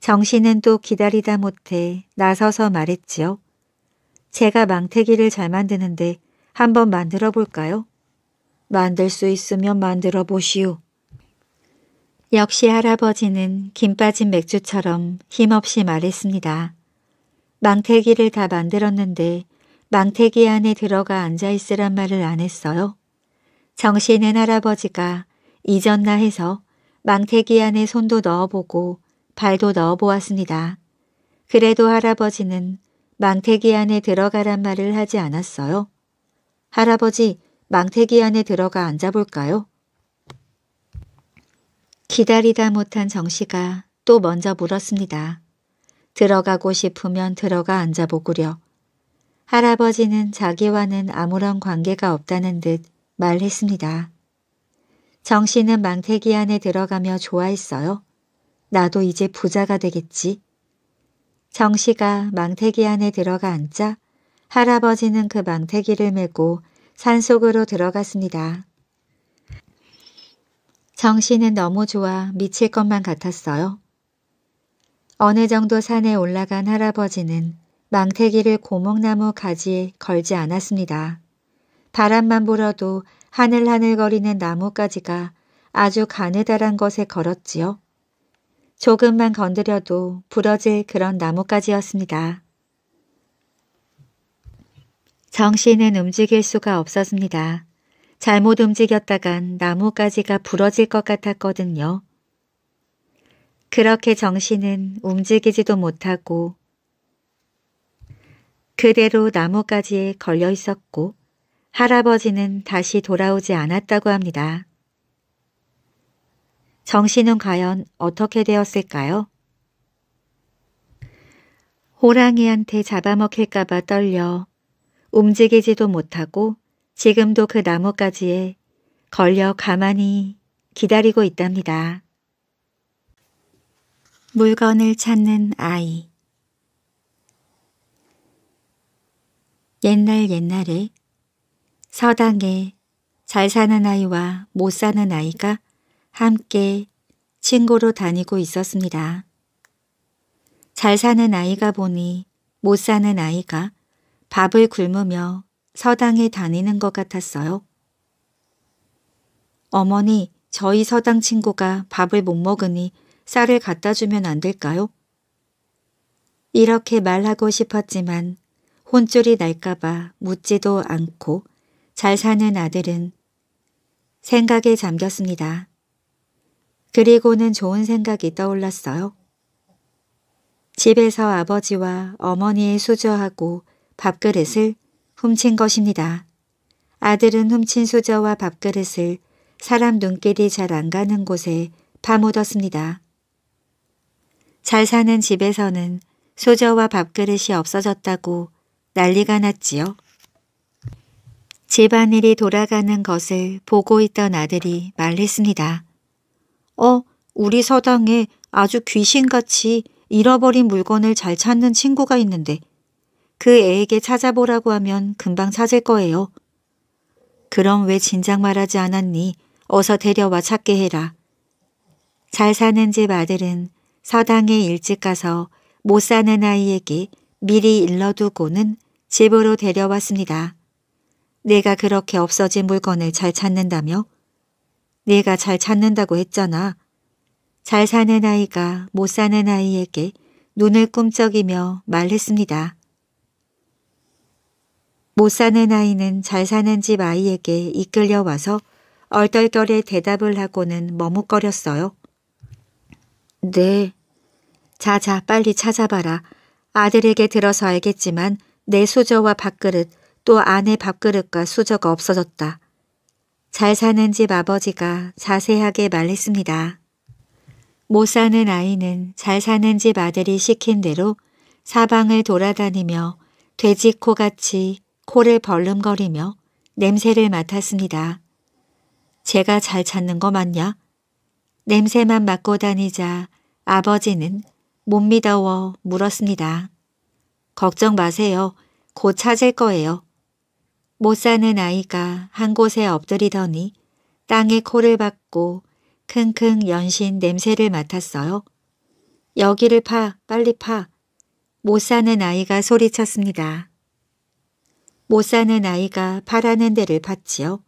정씨는 또 기다리다 못해 나서서 말했지요. 제가 망태기를 잘 만드는데 한번 만들어 볼까요? 만들 수 있으면 만들어 보시오. 역시 할아버지는 김 빠진 맥주처럼 힘없이 말했습니다. 망태기를 다 만들었는데 망태기 안에 들어가 앉아있으란 말을 안 했어요. 정신은 할아버지가 잊었나 해서 망태기 안에 손도 넣어보고 발도 넣어보았습니다. 그래도 할아버지는 망태기 안에 들어가란 말을 하지 않았어요. 할아버지, 망태기 안에 들어가 앉아볼까요? 기다리다 못한 정씨가 또 먼저 물었습니다. 들어가고 싶으면 들어가 앉아보구려. 할아버지는 자기와는 아무런 관계가 없다는 듯 말했습니다. 정씨는 망태기 안에 들어가며 좋아했어요. 나도 이제 부자가 되겠지. 정씨가 망태기 안에 들어가 앉자 할아버지는 그 망태기를 메고 산속으로 들어갔습니다. 정씨는 너무 좋아 미칠 것만 같았어요. 어느 정도 산에 올라간 할아버지는 망태기를 고목나무 가지에 걸지 않았습니다. 바람만 불어도 하늘하늘거리는 나뭇가지가 아주 가느다란 것에 걸었지요. 조금만 건드려도 부러질 그런 나뭇가지였습니다. 정신은 움직일 수가 없었습니다. 잘못 움직였다간 나뭇가지가 부러질 것 같았거든요. 그렇게 정신은 움직이지도 못하고 그대로 나뭇가지에 걸려 있었고 할아버지는 다시 돌아오지 않았다고 합니다. 정신은 과연 어떻게 되었을까요? 호랑이한테 잡아먹힐까봐 떨려 움직이지도 못하고 지금도 그 나뭇가지에 걸려 가만히 기다리고 있답니다. 물건을 찾는 아이 옛날 옛날에 서당에 잘 사는 아이와 못 사는 아이가 함께 친구로 다니고 있었습니다. 잘 사는 아이가 보니 못 사는 아이가 밥을 굶으며 서당에 다니는 것 같았어요. 어머니, 저희 서당 친구가 밥을 못 먹으니 쌀을 갖다 주면 안 될까요? 이렇게 말하고 싶었지만 혼쭐이 날까봐 묻지도 않고 잘 사는 아들은 생각에 잠겼습니다. 그리고는 좋은 생각이 떠올랐어요. 집에서 아버지와 어머니의 수저하고 밥그릇을 훔친 것입니다. 아들은 훔친 수저와 밥그릇을 사람 눈길이 잘 안 가는 곳에 파묻었습니다. 잘 사는 집에서는 수저와 밥그릇이 없어졌다고 난리가 났지요. 집안일이 돌아가는 것을 보고 있던 아들이 말했습니다. 어, 우리 서당에 아주 귀신같이 잃어버린 물건을 잘 찾는 친구가 있는데 그 애에게 찾아보라고 하면 금방 찾을 거예요. 그럼 왜 진작 말하지 않았니? 어서 데려와 찾게 해라. 잘 사는 집 아들은 서당에 일찍 가서 못 사는 아이에게 미리 일러두고는 집으로 데려왔습니다. 내가 그렇게 없어진 물건을 잘 찾는다며 네가 잘 찾는다고 했잖아. 잘 사는 아이가 못 사는 아이에게 눈을 꿈쩍이며 말했습니다. 못 사는 아이는 잘 사는 집 아이에게 이끌려와서 얼떨결에 대답을 하고는 머뭇거렸어요. 네. 자자 빨리 찾아봐라. 아들에게 들어서 알겠지만 내 수저와 밥그릇 또 아내 밥그릇과 수저가 없어졌다. 잘 사는 집 아버지가 자세하게 말했습니다. 못 사는 아이는 잘 사는 집 아들이 시킨 대로 사방을 돌아다니며 돼지코같이 코를 벌름거리며 냄새를 맡았습니다. 제가 잘 찾는 거 맞냐? 냄새만 맡고 다니자 아버지는 못 믿어워 물었습니다. 걱정 마세요. 곧 찾을 거예요. 못 사는 아이가 한 곳에 엎드리더니 땅에 코를 박고 킁킁 연신 냄새를 맡았어요. 여기를 파, 빨리 파. 못 사는 아이가 소리쳤습니다. 못 사는 아이가 파라는 데를 팠지요.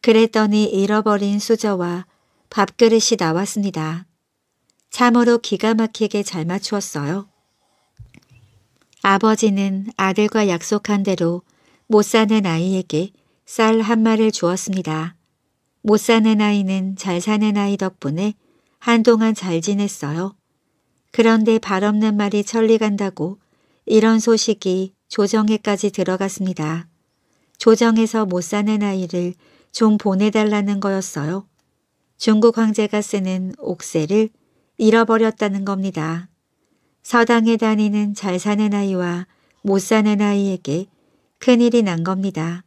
그랬더니 잃어버린 수저와 밥그릇이 나왔습니다. 참으로 기가 막히게 잘 맞추었어요. 아버지는 아들과 약속한 대로 못 사는 아이에게 쌀 한 마를 리 주었습니다. 못 사는 아이는 잘 사는 아이 덕분에 한동안 잘 지냈어요. 그런데 발 없는 말이 천리 간다고 이런 소식이 조정에까지 들어갔습니다. 조정에서 못 사는 아이를 좀 보내달라는 거였어요. 중국 황제가 쓰는 옥새를 잃어버렸다는 겁니다. 서당에 다니는 잘 사는 아이와 못 사는 아이에게 큰일이 난 겁니다.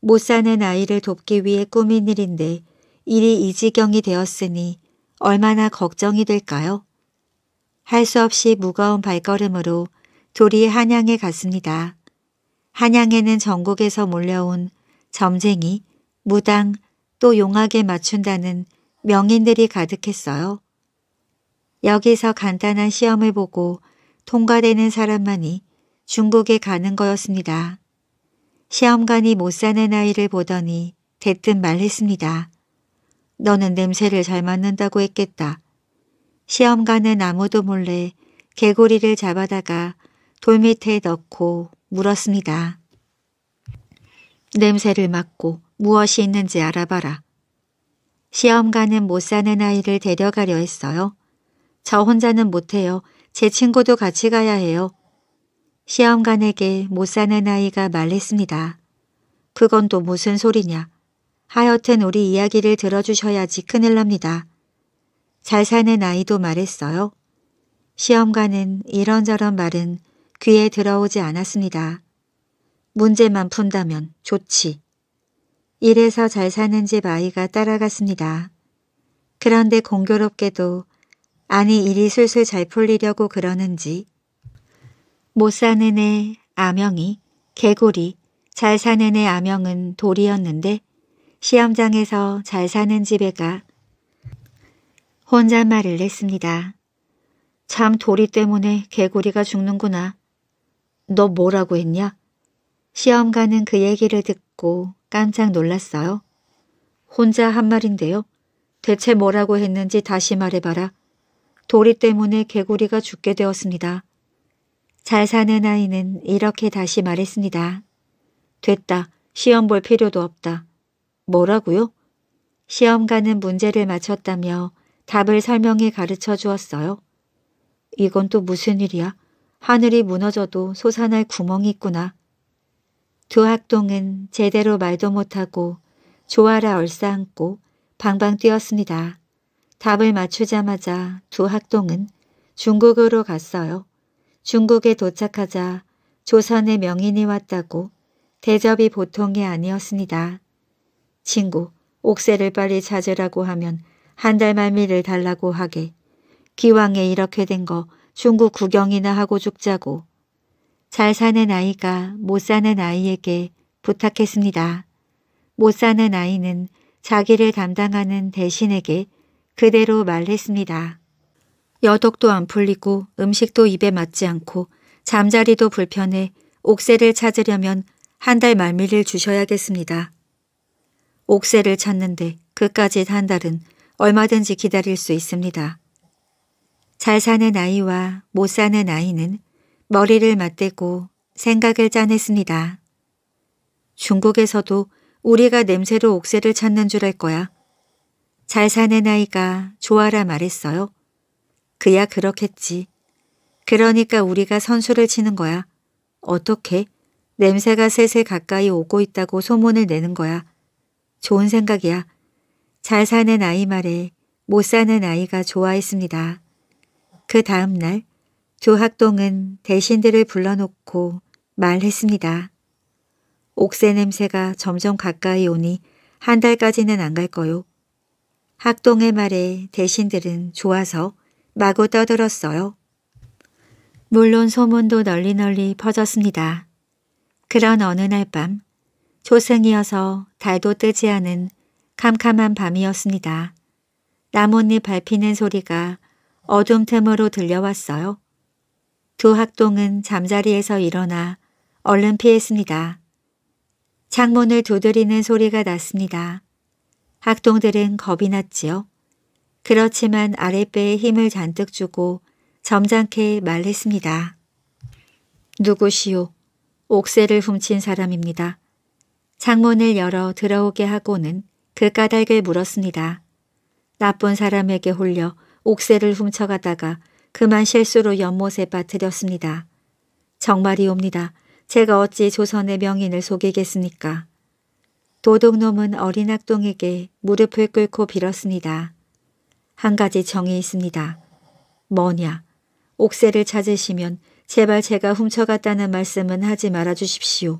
못 사는 아이를 돕기 위해 꾸민 일인데 일이 이 지경이 되었으니 얼마나 걱정이 될까요? 할 수 없이 무거운 발걸음으로 둘이 한양에 갔습니다. 한양에는 전국에서 몰려온 점쟁이, 무당, 또 용악에 맞춘다는 명인들이 가득했어요. 여기서 간단한 시험을 보고 통과되는 사람만이 중국에 가는 거였습니다. 시험관이 못 사는 아이를 보더니 대뜸 말했습니다. 너는 냄새를 잘 맡는다고 했겠다. 시험관은 아무도 몰래 개구리를 잡아다가 돌 밑에 넣고 물었습니다. 냄새를 맡고 무엇이 있는지 알아봐라. 시험관은 못 사는 아이를 데려가려 했어요. 저 혼자는 못해요. 제 친구도 같이 가야 해요. 시험관에게 못 사는 아이가 말했습니다. 그건 또 무슨 소리냐. 하여튼 우리 이야기를 들어주셔야지 큰일 납니다. 잘 사는 아이도 말했어요. 시험관은 이런저런 말은 귀에 들어오지 않았습니다. 문제만 푼다면 좋지. 이래서 잘 사는 집 아이가 따라갔습니다. 그런데 공교롭게도 아니 일이 슬슬 잘 풀리려고 그러는지 못 사는 애 아명이 개구리, 잘 사는 애 아명은 돌이었는데 시험장에서 잘 사는 집에가 혼잣말을 했습니다. 참 돌이 때문에 개구리가 죽는구나. 너 뭐라고 했냐? 시험 가는 그 얘기를 듣고 깜짝 놀랐어요. 혼자 한 말인데요. 대체 뭐라고 했는지 다시 말해봐라. 돌이 때문에 개구리가 죽게 되었습니다. 잘 사는 아이는 이렇게 다시 말했습니다. 됐다. 시험 볼 필요도 없다. 뭐라고요? 시험가는 문제를 맞췄다며 답을 설명해 가르쳐 주었어요. 이건 또 무슨 일이야? 하늘이 무너져도 솟아날 구멍이 있구나. 두 학동은 제대로 말도 못하고 조아라 얼싸안고 방방 뛰었습니다. 답을 맞추자마자 두 학동은 중국으로 갔어요. 중국에 도착하자 조선의 명인이 왔다고 대접이 보통이 아니었습니다. 친구, 옥새를 빨리 찾으라고 하면 한 달 말미를 달라고 하게. 기왕에 이렇게 된 거 중국 구경이나 하고 죽자고. 잘 사는 아이가 못 사는 아이에게 부탁했습니다. 못 사는 아이는 자기를 담당하는 대신에게 그대로 말했습니다. 여독도 안 풀리고 음식도 입에 맞지 않고 잠자리도 불편해 옥새를 찾으려면 한 달 말미를 주셔야겠습니다. 옥새를 찾는데 그까지한 달은 얼마든지 기다릴 수 있습니다. 잘 사는 아이와 못 사는 아이는 머리를 맞대고 생각을 짜냈습니다. 중국에서도 우리가 냄새로 옥새를 찾는 줄 알 거야. 잘 사는 아이가 좋아라 말했어요. 그야 그렇겠지. 그러니까 우리가 선수를 치는 거야. 어떻게? 냄새가 슬슬 가까이 오고 있다고 소문을 내는 거야. 좋은 생각이야. 잘 사는 아이 말에 못 사는 아이가 좋아했습니다. 그 다음 날 두 학동은 대신들을 불러놓고 말했습니다. 옥새 냄새가 점점 가까이 오니 한 달까지는 안 갈 거요. 학동의 말에 대신들은 좋아서 마구 떠들었어요. 물론 소문도 널리 널리 퍼졌습니다. 그런 어느 날 밤, 초승이어서 달도 뜨지 않은 캄캄한 밤이었습니다. 나뭇잎 밟히는 소리가 어둠 틈으로 들려왔어요. 두 학동은 잠자리에서 일어나 얼른 피했습니다. 창문을 두드리는 소리가 났습니다. 학동들은 겁이 났지요. 그렇지만 아랫배에 힘을 잔뜩 주고 점잖게 말했습니다. 누구시오? 옥새를 훔친 사람입니다. 창문을 열어 들어오게 하고는 그 까닭을 물었습니다. 나쁜 사람에게 홀려 옥새를 훔쳐가다가 그만 실수로 연못에 빠뜨렸습니다. 정말이옵니다. 제가 어찌 조선의 명인을 속이겠습니까? 도둑놈은 어린 학동에게 무릎을 꿇고 빌었습니다. 한 가지 정이 있습니다. 뭐냐? 옥새를 찾으시면 제발 제가 훔쳐갔다는 말씀은 하지 말아 주십시오.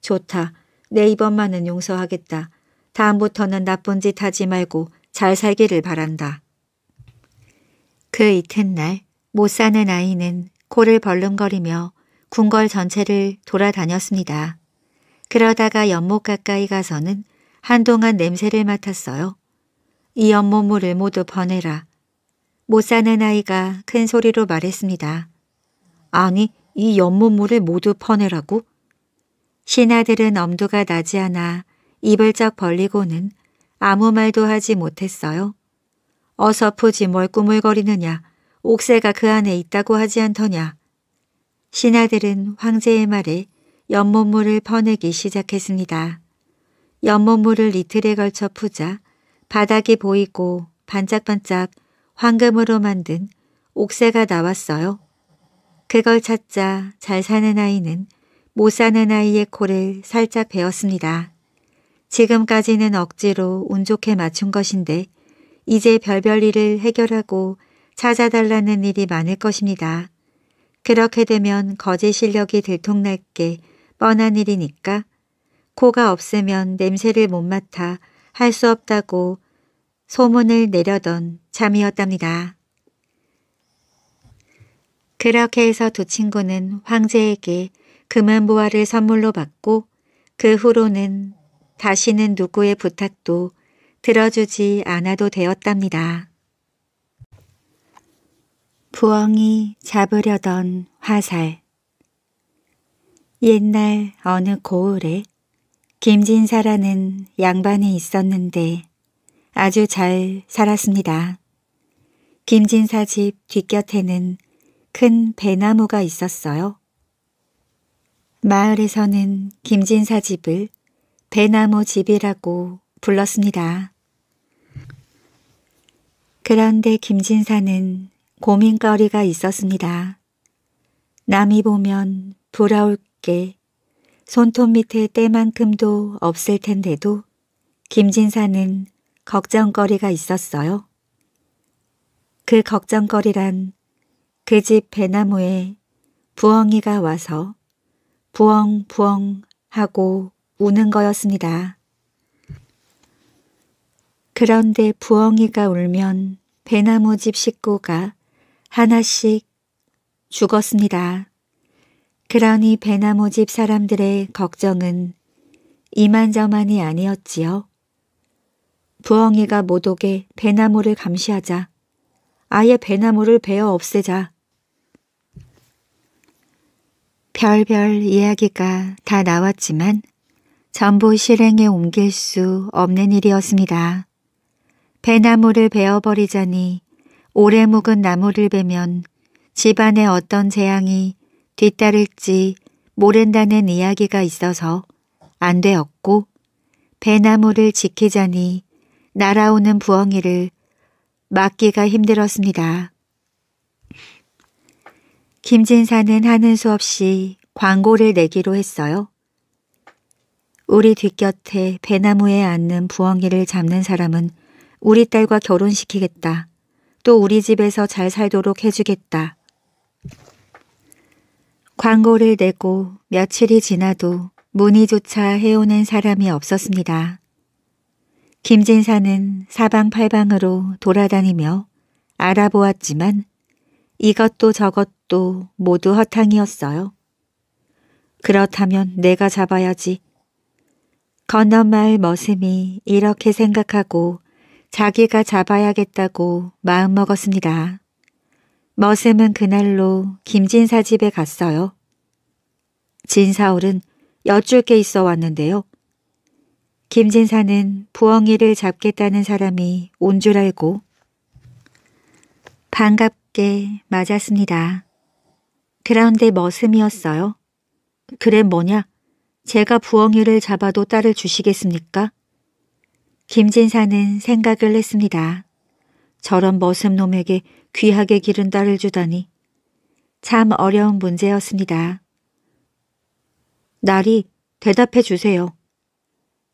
좋다. 내 이번만은 용서하겠다. 다음부터는 나쁜 짓 하지 말고 잘 살기를 바란다. 그 이튿날 못 사는 아이는 코를 벌름거리며 궁궐 전체를 돌아다녔습니다. 그러다가 연못 가까이 가서는 한동안 냄새를 맡았어요. 이 연못물을 모두 버내라. 못 사는 아이가 큰 소리로 말했습니다. 아니, 이 연못물을 모두 퍼내라고? 신하들은 엄두가 나지 않아 입을 쩍 벌리고는 아무 말도 하지 못했어요. 어서프지뭘 꾸물거리느냐, 옥새가 그 안에 있다고 하지 않더냐. 신하들은 황제의 말에 연못물을 퍼내기 시작했습니다. 연못물을 이틀에 걸쳐 푸자 바닥이 보이고 반짝반짝 황금으로 만든 옥새가 나왔어요. 그걸 찾자 잘 사는 아이는 못 사는 아이의 코를 살짝 베었습니다. 지금까지는 억지로 운 좋게 맞춘 것인데 이제 별별 일을 해결하고 찾아달라는 일이 많을 것입니다. 그렇게 되면 거제 실력이 들통날 게 뻔한 일이니까 코가 없으면 냄새를 못 맡아 할수 없다고 소문을 내려던 참이었답니다. 그렇게 해서 두 친구는 황제에게 금은보화를 선물로 받고 그 후로는 다시는 누구의 부탁도 들어주지 않아도 되었답니다. 부엉이 잡으려던 화살 옛날 어느 고을에 김진사라는 양반이 있었는데 아주 잘 살았습니다. 김진사 집 뒷곁에는 큰 배나무가 있었어요. 마을에서는 김진사 집을 배나무 집이라고 불렀습니다. 그런데 김진사는 고민거리가 있었습니다. 남이 보면 부러울 게 손톱 밑에 때만큼도 없을 텐데도 김진사는 걱정거리가 있었어요. 그 걱정거리란 그 집 배나무에 부엉이가 와서 부엉부엉 하고 우는 거였습니다. 그런데 부엉이가 울면 배나무 집 식구가 하나씩 죽었습니다. 그러니 배나무 집 사람들의 걱정은 이만저만이 아니었지요. 부엉이가 못 오게 배나무를 감시하자. 아예 배나무를 베어 없애자. 별별 이야기가 다 나왔지만 전부 실행에 옮길 수 없는 일이었습니다. 배나무를 베어버리자니 오래 묵은 나무를 베면 집안에 어떤 재앙이 뒤따를지 모른다는 이야기가 있어서 안 되었고 배나무를 지키자니 날아오는 부엉이를 막기가 힘들었습니다. 김진사는 하는 수 없이 광고를 내기로 했어요. 우리 뒷곁에 배나무에 앉는 부엉이를 잡는 사람은 우리 딸과 결혼시키겠다. 또 우리 집에서 잘 살도록 해주겠다. 광고를 내고 며칠이 지나도 문의조차 해오는 사람이 없었습니다. 김진사는 사방팔방으로 돌아다니며 알아보았지만 이것도 저것도 모두 허탕이었어요. 그렇다면 내가 잡아야지. 건너마을 머슴이 이렇게 생각하고 자기가 잡아야겠다고 마음먹었습니다. 머슴은 그날로 김진사 집에 갔어요. 진사울은 여쭐 게 있어 왔는데요. 김진사는 부엉이를 잡겠다는 사람이 온 줄 알고 반갑게 맞았습니다. 그런데 머슴이었어요. 그래 뭐냐? 제가 부엉이를 잡아도 딸을 주시겠습니까? 김진사는 생각을 했습니다. 저런 머슴놈에게 귀하게 기른 딸을 주다니 참 어려운 문제였습니다. 날이 대답해 주세요.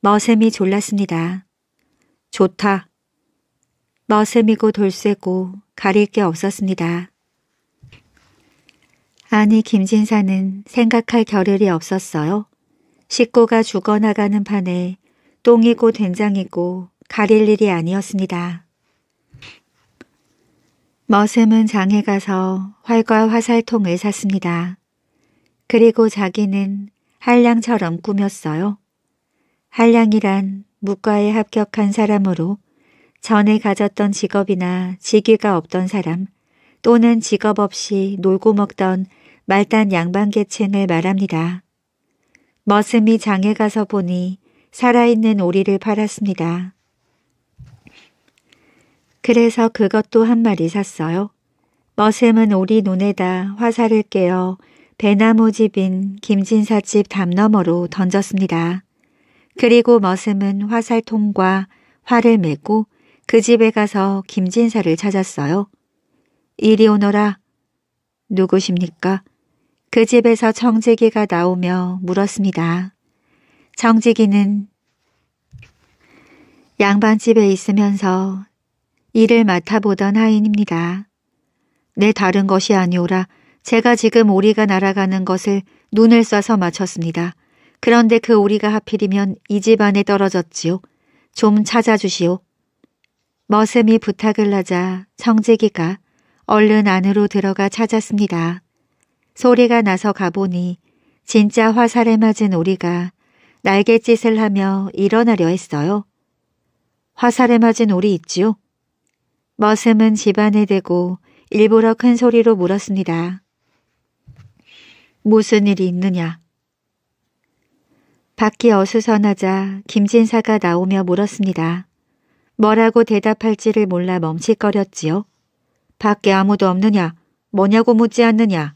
머슴이 졸랐습니다. 좋다. 머슴이고 돌쇠고 가릴 게 없었습니다. 아니 김진사는 생각할 겨를이 없었어요. 식구가 죽어나가는 판에 똥이고 된장이고 가릴 일이 아니었습니다. 머슴은 장에 가서 활과 화살통을 샀습니다. 그리고 자기는 한량처럼 꾸몄어요. 한량이란 무과에 합격한 사람으로 전에 가졌던 직업이나 직위가 없던 사람 또는 직업 없이 놀고 먹던 말단 양반계층을 말합니다. 머슴이 장에 가서 보니 살아있는 오리를 팔았습니다. 그래서 그것도 한 마리 샀어요. 머슴은 우리눈에다 화살을 깨어 배나무 집인 김진사 집담 너머로 던졌습니다. 그리고 머슴은 화살통과 활을 메고 그 집에 가서 김진사를 찾았어요. 이리 오너라. 누구십니까? 그 집에서 청지기가 나오며 물었습니다. 청지기는 양반집에 있으면서 일을 맡아보던 하인입니다. 내 다른 것이 아니오라 제가 지금 오리가 날아가는 것을 눈을 쏴서 맞췄습니다. 그런데 그 오리가 하필이면 이 집 안에 떨어졌지요. 좀 찾아주시오. 머슴이 부탁을 하자 성재기가 얼른 안으로 들어가 찾았습니다. 소리가 나서 가보니 진짜 화살에 맞은 오리가 날갯짓을 하며 일어나려 했어요. 화살에 맞은 오리 있지요? 머슴은 집안에 대고 일부러 큰 소리로 물었습니다. 무슨 일이 있느냐? 밖이 어수선하자 김진사가 나오며 물었습니다. 뭐라고 대답할지를 몰라 멈칫거렸지요. 밖에 아무도 없느냐? 뭐냐고 묻지 않느냐?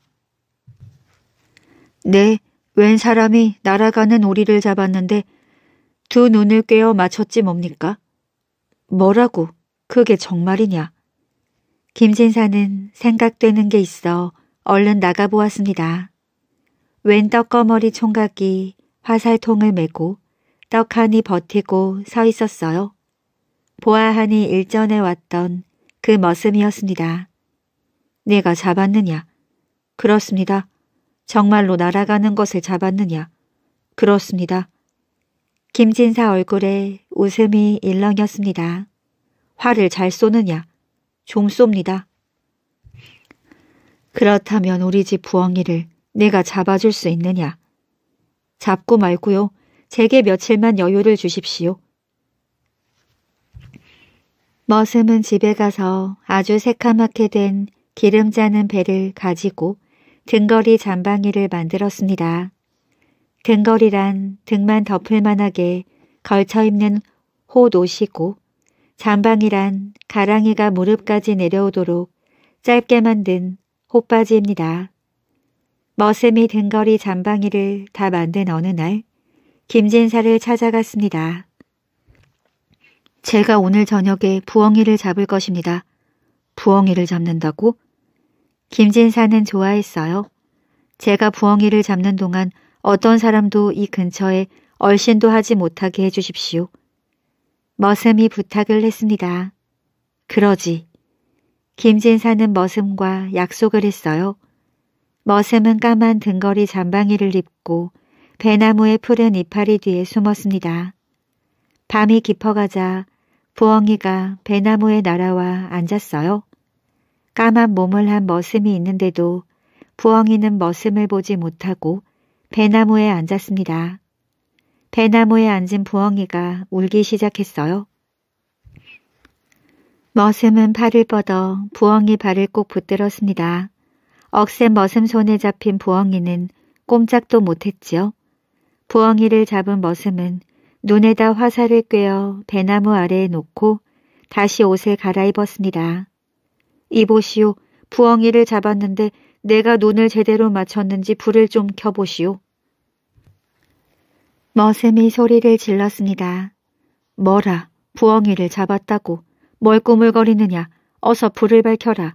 네, 웬 사람이 날아가는 오리를 잡았는데 두 눈을 꿰어 맞췄지 뭡니까? 뭐라고? 그게 정말이냐? 김진사는 생각되는 게 있어 얼른 나가보았습니다. 웬 떡거머리 총각이 화살통을 메고 떡하니 버티고 서 있었어요. 보아하니 일전에 왔던 그 머슴이었습니다. 내가 잡았느냐? 그렇습니다. 정말로 날아가는 것을 잡았느냐? 그렇습니다. 김진사 얼굴에 웃음이 일렁였습니다. 화를 잘 쏘느냐? 종 쏩니다. 그렇다면 우리 집 부엉이를 내가 잡아줄 수 있느냐? 잡고 말고요. 제게 며칠만 여유를 주십시오. 머슴은 집에 가서 아주 새카맣게 된 기름 자는 배를 가지고 등거리 잔방이를 만들었습니다. 등거리란 등만 덮을 만하게 걸쳐 입는 호 옷이고 잠방이란 가랑이가 무릎까지 내려오도록 짧게 만든 호빠지입니다. 머스 이 등거리 잠방이를 다 만든 어느 날 김진사를 찾아갔습니다. 제가 오늘 저녁에 부엉이를 잡을 것입니다. 부엉이를 잡는다고? 김진사는 좋아했어요. 제가 부엉이를 잡는 동안 어떤 사람도 이 근처에 얼씬도 하지 못하게 해주십시오. 머슴이 부탁을 했습니다. 그러지. 김진사는 머슴과 약속을 했어요. 머슴은 까만 등거리 잠방이를 입고 배나무의 푸른 이파리 뒤에 숨었습니다. 밤이 깊어가자 부엉이가 배나무에 날아와 앉았어요. 까만 몸을 한 머슴이 있는데도 부엉이는 머슴을 보지 못하고 배나무에 앉았습니다. 대나무에 앉은 부엉이가 울기 시작했어요. 머슴은 팔을 뻗어 부엉이 발을 꼭 붙들었습니다. 억센 머슴 손에 잡힌 부엉이는 꼼짝도 못했지요. 부엉이를 잡은 머슴은 눈에다 화살을 꿰어 배나무 아래에 놓고 다시 옷을 갈아입었습니다. 이보시오. 부엉이를 잡았는데 내가 눈을 제대로 맞췄는지 불을 좀 켜보시오. 머슴이 소리를 질렀습니다. 뭐라, 부엉이를 잡았다고, 뭘 꾸물거리느냐, 어서 불을 밝혀라.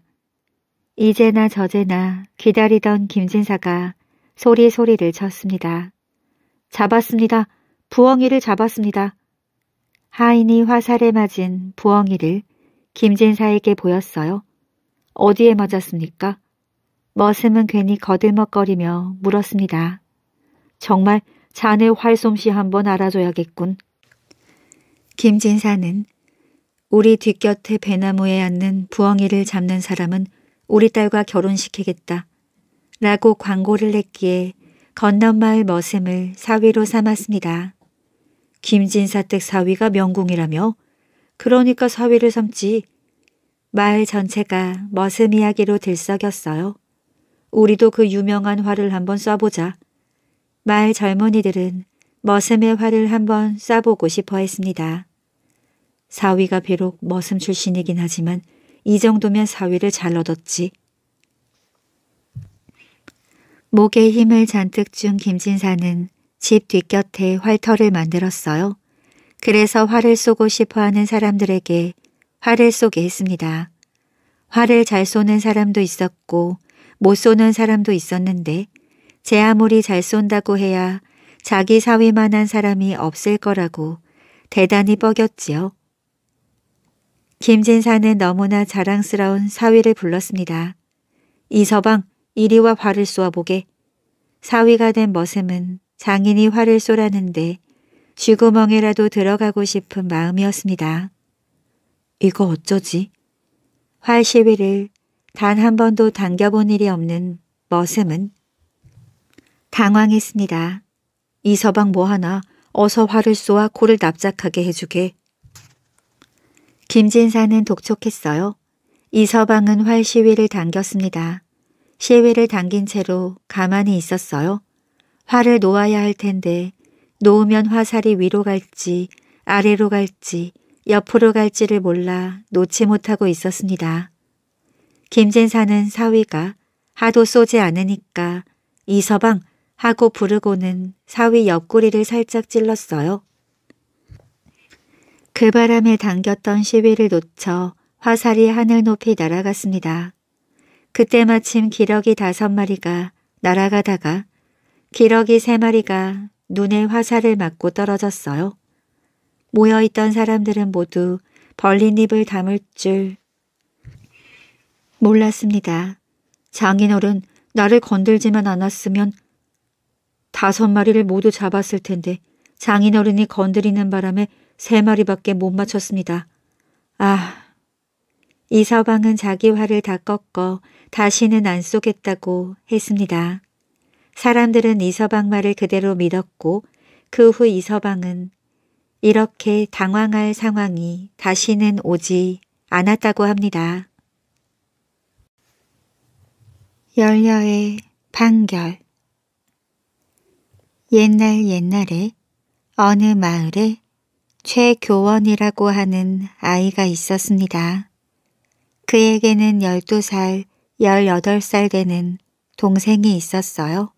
이제나 저제나 기다리던 김진사가 소리소리를 쳤습니다. 잡았습니다. 부엉이를 잡았습니다. 하인이 화살에 맞은 부엉이를 김진사에게 보였어요. 어디에 맞았습니까? 머슴은 괜히 거들먹거리며 물었습니다. 정말 자네 활솜씨 한번 알아줘야겠군. 김진사는 우리 뒷곁에 배나무에 앉는 부엉이를 잡는 사람은 우리 딸과 결혼시키겠다. 라고 광고를 냈기에 건넌마을 머슴을 사위로 삼았습니다. 김진사댁 사위가 명궁이라며? 그러니까 사위를 삼지. 마을 전체가 머슴 이야기로 들썩였어요. 우리도 그 유명한 화를 한번 쏴보자. 마을 젊은이들은 머슴의 활을 한번 쏴보고 싶어 했습니다. 사위가 비록 머슴 출신이긴 하지만 이 정도면 사위를 잘 얻었지. 목에 힘을 잔뜩 준 김진사는 집 뒷곁에 활터를 만들었어요. 그래서 활을 쏘고 싶어하는 사람들에게 활을 쏘게 했습니다. 활을 잘 쏘는 사람도 있었고 못 쏘는 사람도 있었는데 제 아무리 잘 쏜다고 해야 자기 사위만한 사람이 없을 거라고 대단히 뻐겼지요. 김진사는 너무나 자랑스러운 사위를 불렀습니다. 이서방, 이리와 화를 쏘아보게. 사위가 된 머슴은 장인이 화를 쏘라는데 쥐구멍에라도 들어가고 싶은 마음이었습니다. 이거 어쩌지? 활 시위를 단 한 번도 당겨본 일이 없는 머슴은 당황했습니다. 이 서방 뭐하나 어서 화를 쏘아 코를 납작하게 해주게. 김진사는 독촉했어요. 이 서방은 활 시위를 당겼습니다. 시위를 당긴 채로 가만히 있었어요. 활을 놓아야 할 텐데 놓으면 화살이 위로 갈지 아래로 갈지 옆으로 갈지를 몰라 놓지 못하고 있었습니다. 김진사는 사위가 하도 쏘지 않으니까 이서방 하고 부르고는 사위 옆구리를 살짝 찔렀어요. 그 바람에 당겼던 시위를 놓쳐 화살이 하늘 높이 날아갔습니다. 그때 마침 기러기 다섯 마리가 날아가다가 기러기 세 마리가 눈에 화살을 맞고 떨어졌어요. 모여있던 사람들은 모두 벌린 입을 담을 줄 몰랐습니다. 장인어른 나를 건들지만 않았으면 다섯 마리를 모두 잡았을 텐데 장인어른이 건드리는 바람에 세 마리밖에 못 맞췄습니다. 아, 이 서방은 자기 화를 다 꺾어 다시는 안 쏘겠다고 했습니다. 사람들은 이 서방 말을 그대로 믿었고 그 후 이 서방은 이렇게 당황할 상황이 다시는 오지 않았다고 합니다. 열녀의 판결 옛날 옛날에 어느 마을에 최교원이라고 하는 아이가 있었습니다. 그에게는 12살, 18살 되는 동생이 있었어요.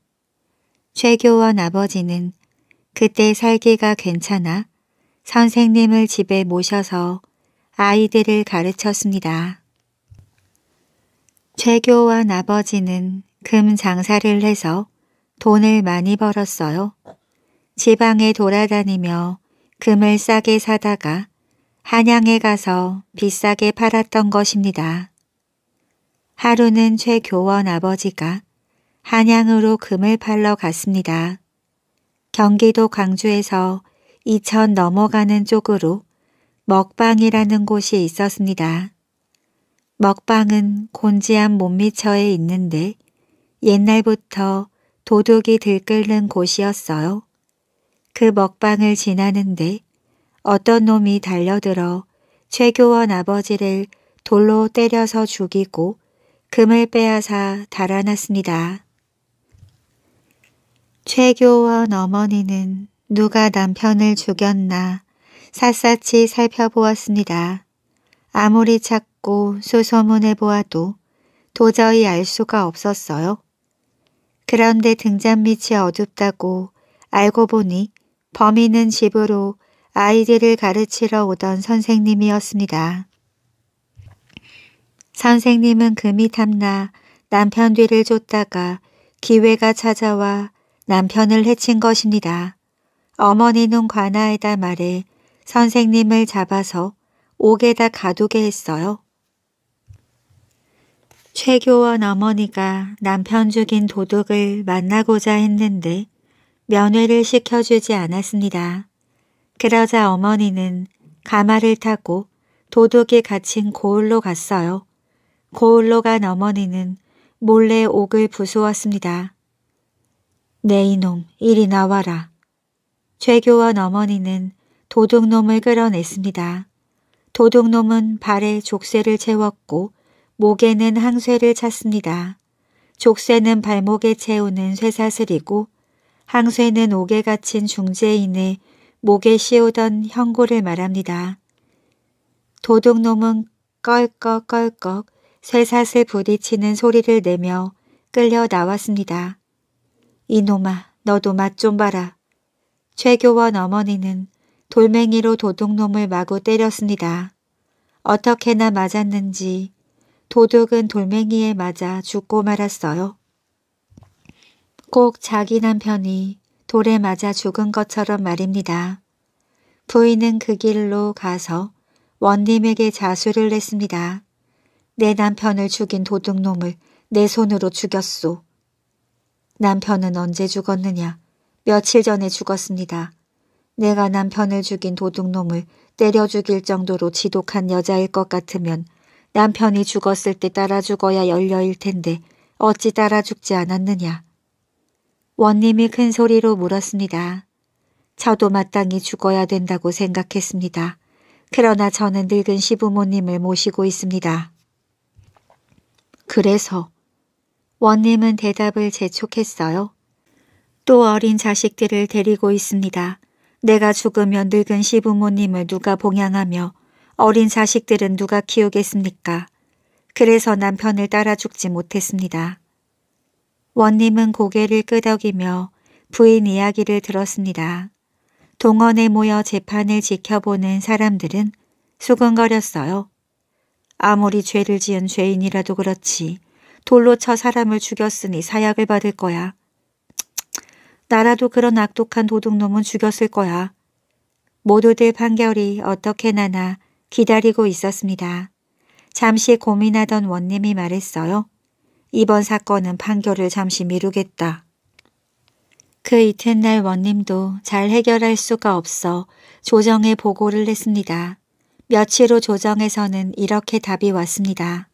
최교원 아버지는 그때 살기가 괜찮아 선생님을 집에 모셔서 아이들을 가르쳤습니다. 최교원 아버지는 금 장사를 해서 돈을 많이 벌었어요. 지방에 돌아다니며 금을 싸게 사다가 한양에 가서 비싸게 팔았던 것입니다. 하루는 최교원 아버지가 한양으로 금을 팔러 갔습니다. 경기도 광주에서 이천 넘어가는 쪽으로 먹방이라는 곳이 있었습니다. 먹방은 곤지암 못미처에 있는데 옛날부터 도둑이 들끓는 곳이었어요. 그 먹방을 지나는데 어떤 놈이 달려들어 최교원 아버지를 돌로 때려서 죽이고 금을 빼앗아 달아났습니다. 최교원 어머니는 누가 남편을 죽였나 샅샅이 살펴보았습니다. 아무리 찾고 수소문해 보아도 도저히 알 수가 없었어요. 그런데 등잔밑이 어둡다고 알고 보니 범인은 집으로 아이들을 가르치러 오던 선생님이었습니다. 선생님은 금이 탐나 남편 뒤를 쫓다가 기회가 찾아와 남편을 해친 것입니다. 어머니는 관아에다 말해 선생님을 잡아서 옥에다 가두게 했어요. 최교원 어머니가 남편 죽인 도둑을 만나고자 했는데 면회를 시켜주지 않았습니다. 그러자 어머니는 가마를 타고 도둑이 갇힌 고을로 갔어요. 고을로 간 어머니는 몰래 옥을 부수었습니다. 네 이놈 이리 나와라. 최교원 어머니는 도둑놈을 끌어냈습니다. 도둑놈은 발에 족쇄를 채웠고 목에는 항쇠를 찼습니다. 족쇄는 발목에 채우는 쇠사슬이고 항쇠는 옥에 갇힌 중재인의 목에 씌우던 형고를 말합니다. 도둑놈은 껄꺽껄꺽 쇠사슬 부딪히는 소리를 내며 끌려 나왔습니다. 이놈아 너도 맛 좀 봐라. 최교원 어머니는 돌멩이로 도둑놈을 마구 때렸습니다. 어떻게나 맞았는지 도둑은 돌멩이에 맞아 죽고 말았어요. 꼭 자기 남편이 돌에 맞아 죽은 것처럼 말입니다. 부인은 그 길로 가서 원님에게 자수를 냈습니다. 내 남편을 죽인 도둑놈을 내 손으로 죽였소. 남편은 언제 죽었느냐? 며칠 전에 죽었습니다. 내가 남편을 죽인 도둑놈을 때려 죽일 정도로 지독한 여자일 것 같으면 남편이 죽었을 때 따라 죽어야 열려일 텐데 어찌 따라 죽지 않았느냐. 원님이 큰 소리로 물었습니다. 저도 마땅히 죽어야 된다고 생각했습니다. 그러나 저는 늙은 시부모님을 모시고 있습니다. 그래서 원님은 대답을 재촉했어요. 또 어린 자식들을 데리고 있습니다. 내가 죽으면 늙은 시부모님을 누가 봉양하며 어린 자식들은 누가 키우겠습니까? 그래서 남편을 따라 죽지 못했습니다. 원님은 고개를 끄덕이며 부인 이야기를 들었습니다. 동원에 모여 재판을 지켜보는 사람들은 수근거렸어요. 아무리 죄를 지은 죄인이라도 그렇지 돌로 쳐 사람을 죽였으니 사약을 받을 거야. 나라도 그런 악독한 도둑놈은 죽였을 거야. 모두들 판결이 어떻게 나나 기다리고 있었습니다. 잠시 고민하던 원님이 말했어요. 이번 사건은 판결을 잠시 미루겠다. 그 이튿날 원님도 잘 해결할 수가 없어 조정에 보고를 했습니다. 며칠 후 조정에서는 이렇게 답이 왔습니다.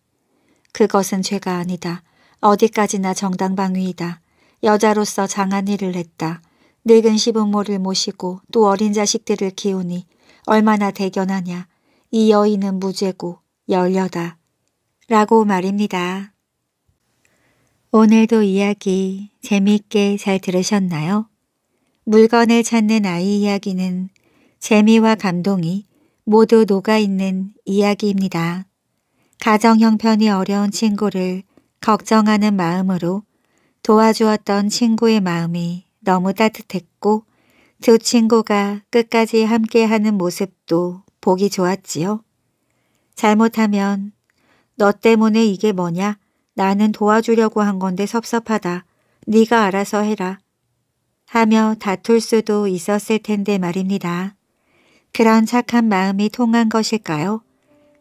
그것은 죄가 아니다. 어디까지나 정당방위이다. 여자로서 장한 일을 했다. 늙은 시부모를 모시고 또 어린 자식들을 키우니 얼마나 대견하냐. 이 여인은 무죄고 열려다 라고 말입니다. 오늘도 이야기 재미있게 잘 들으셨나요? 물건을 찾는 아이 이야기는 재미와 감동이 모두 녹아있는 이야기입니다. 가정 형편이 어려운 친구를 걱정하는 마음으로 도와주었던 친구의 마음이 너무 따뜻했고 두 친구가 끝까지 함께하는 모습도 보기 좋았지요. 잘못하면 너 때문에 이게 뭐냐? 나는 도와주려고 한 건데 섭섭하다. 네가 알아서 해라. 하며 다툴 수도 있었을 텐데 말입니다. 그런 착한 마음이 통한 것일까요?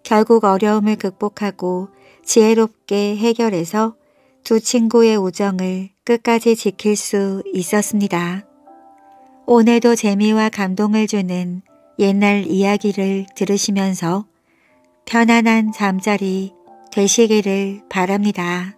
결국 어려움을 극복하고 지혜롭게 해결해서 두 친구의 우정을 끝까지 지킬 수 있었습니다. 오늘도 재미와 감동을 주는 옛날 이야기를 들으시면서 편안한 잠자리 되시기를 바랍니다.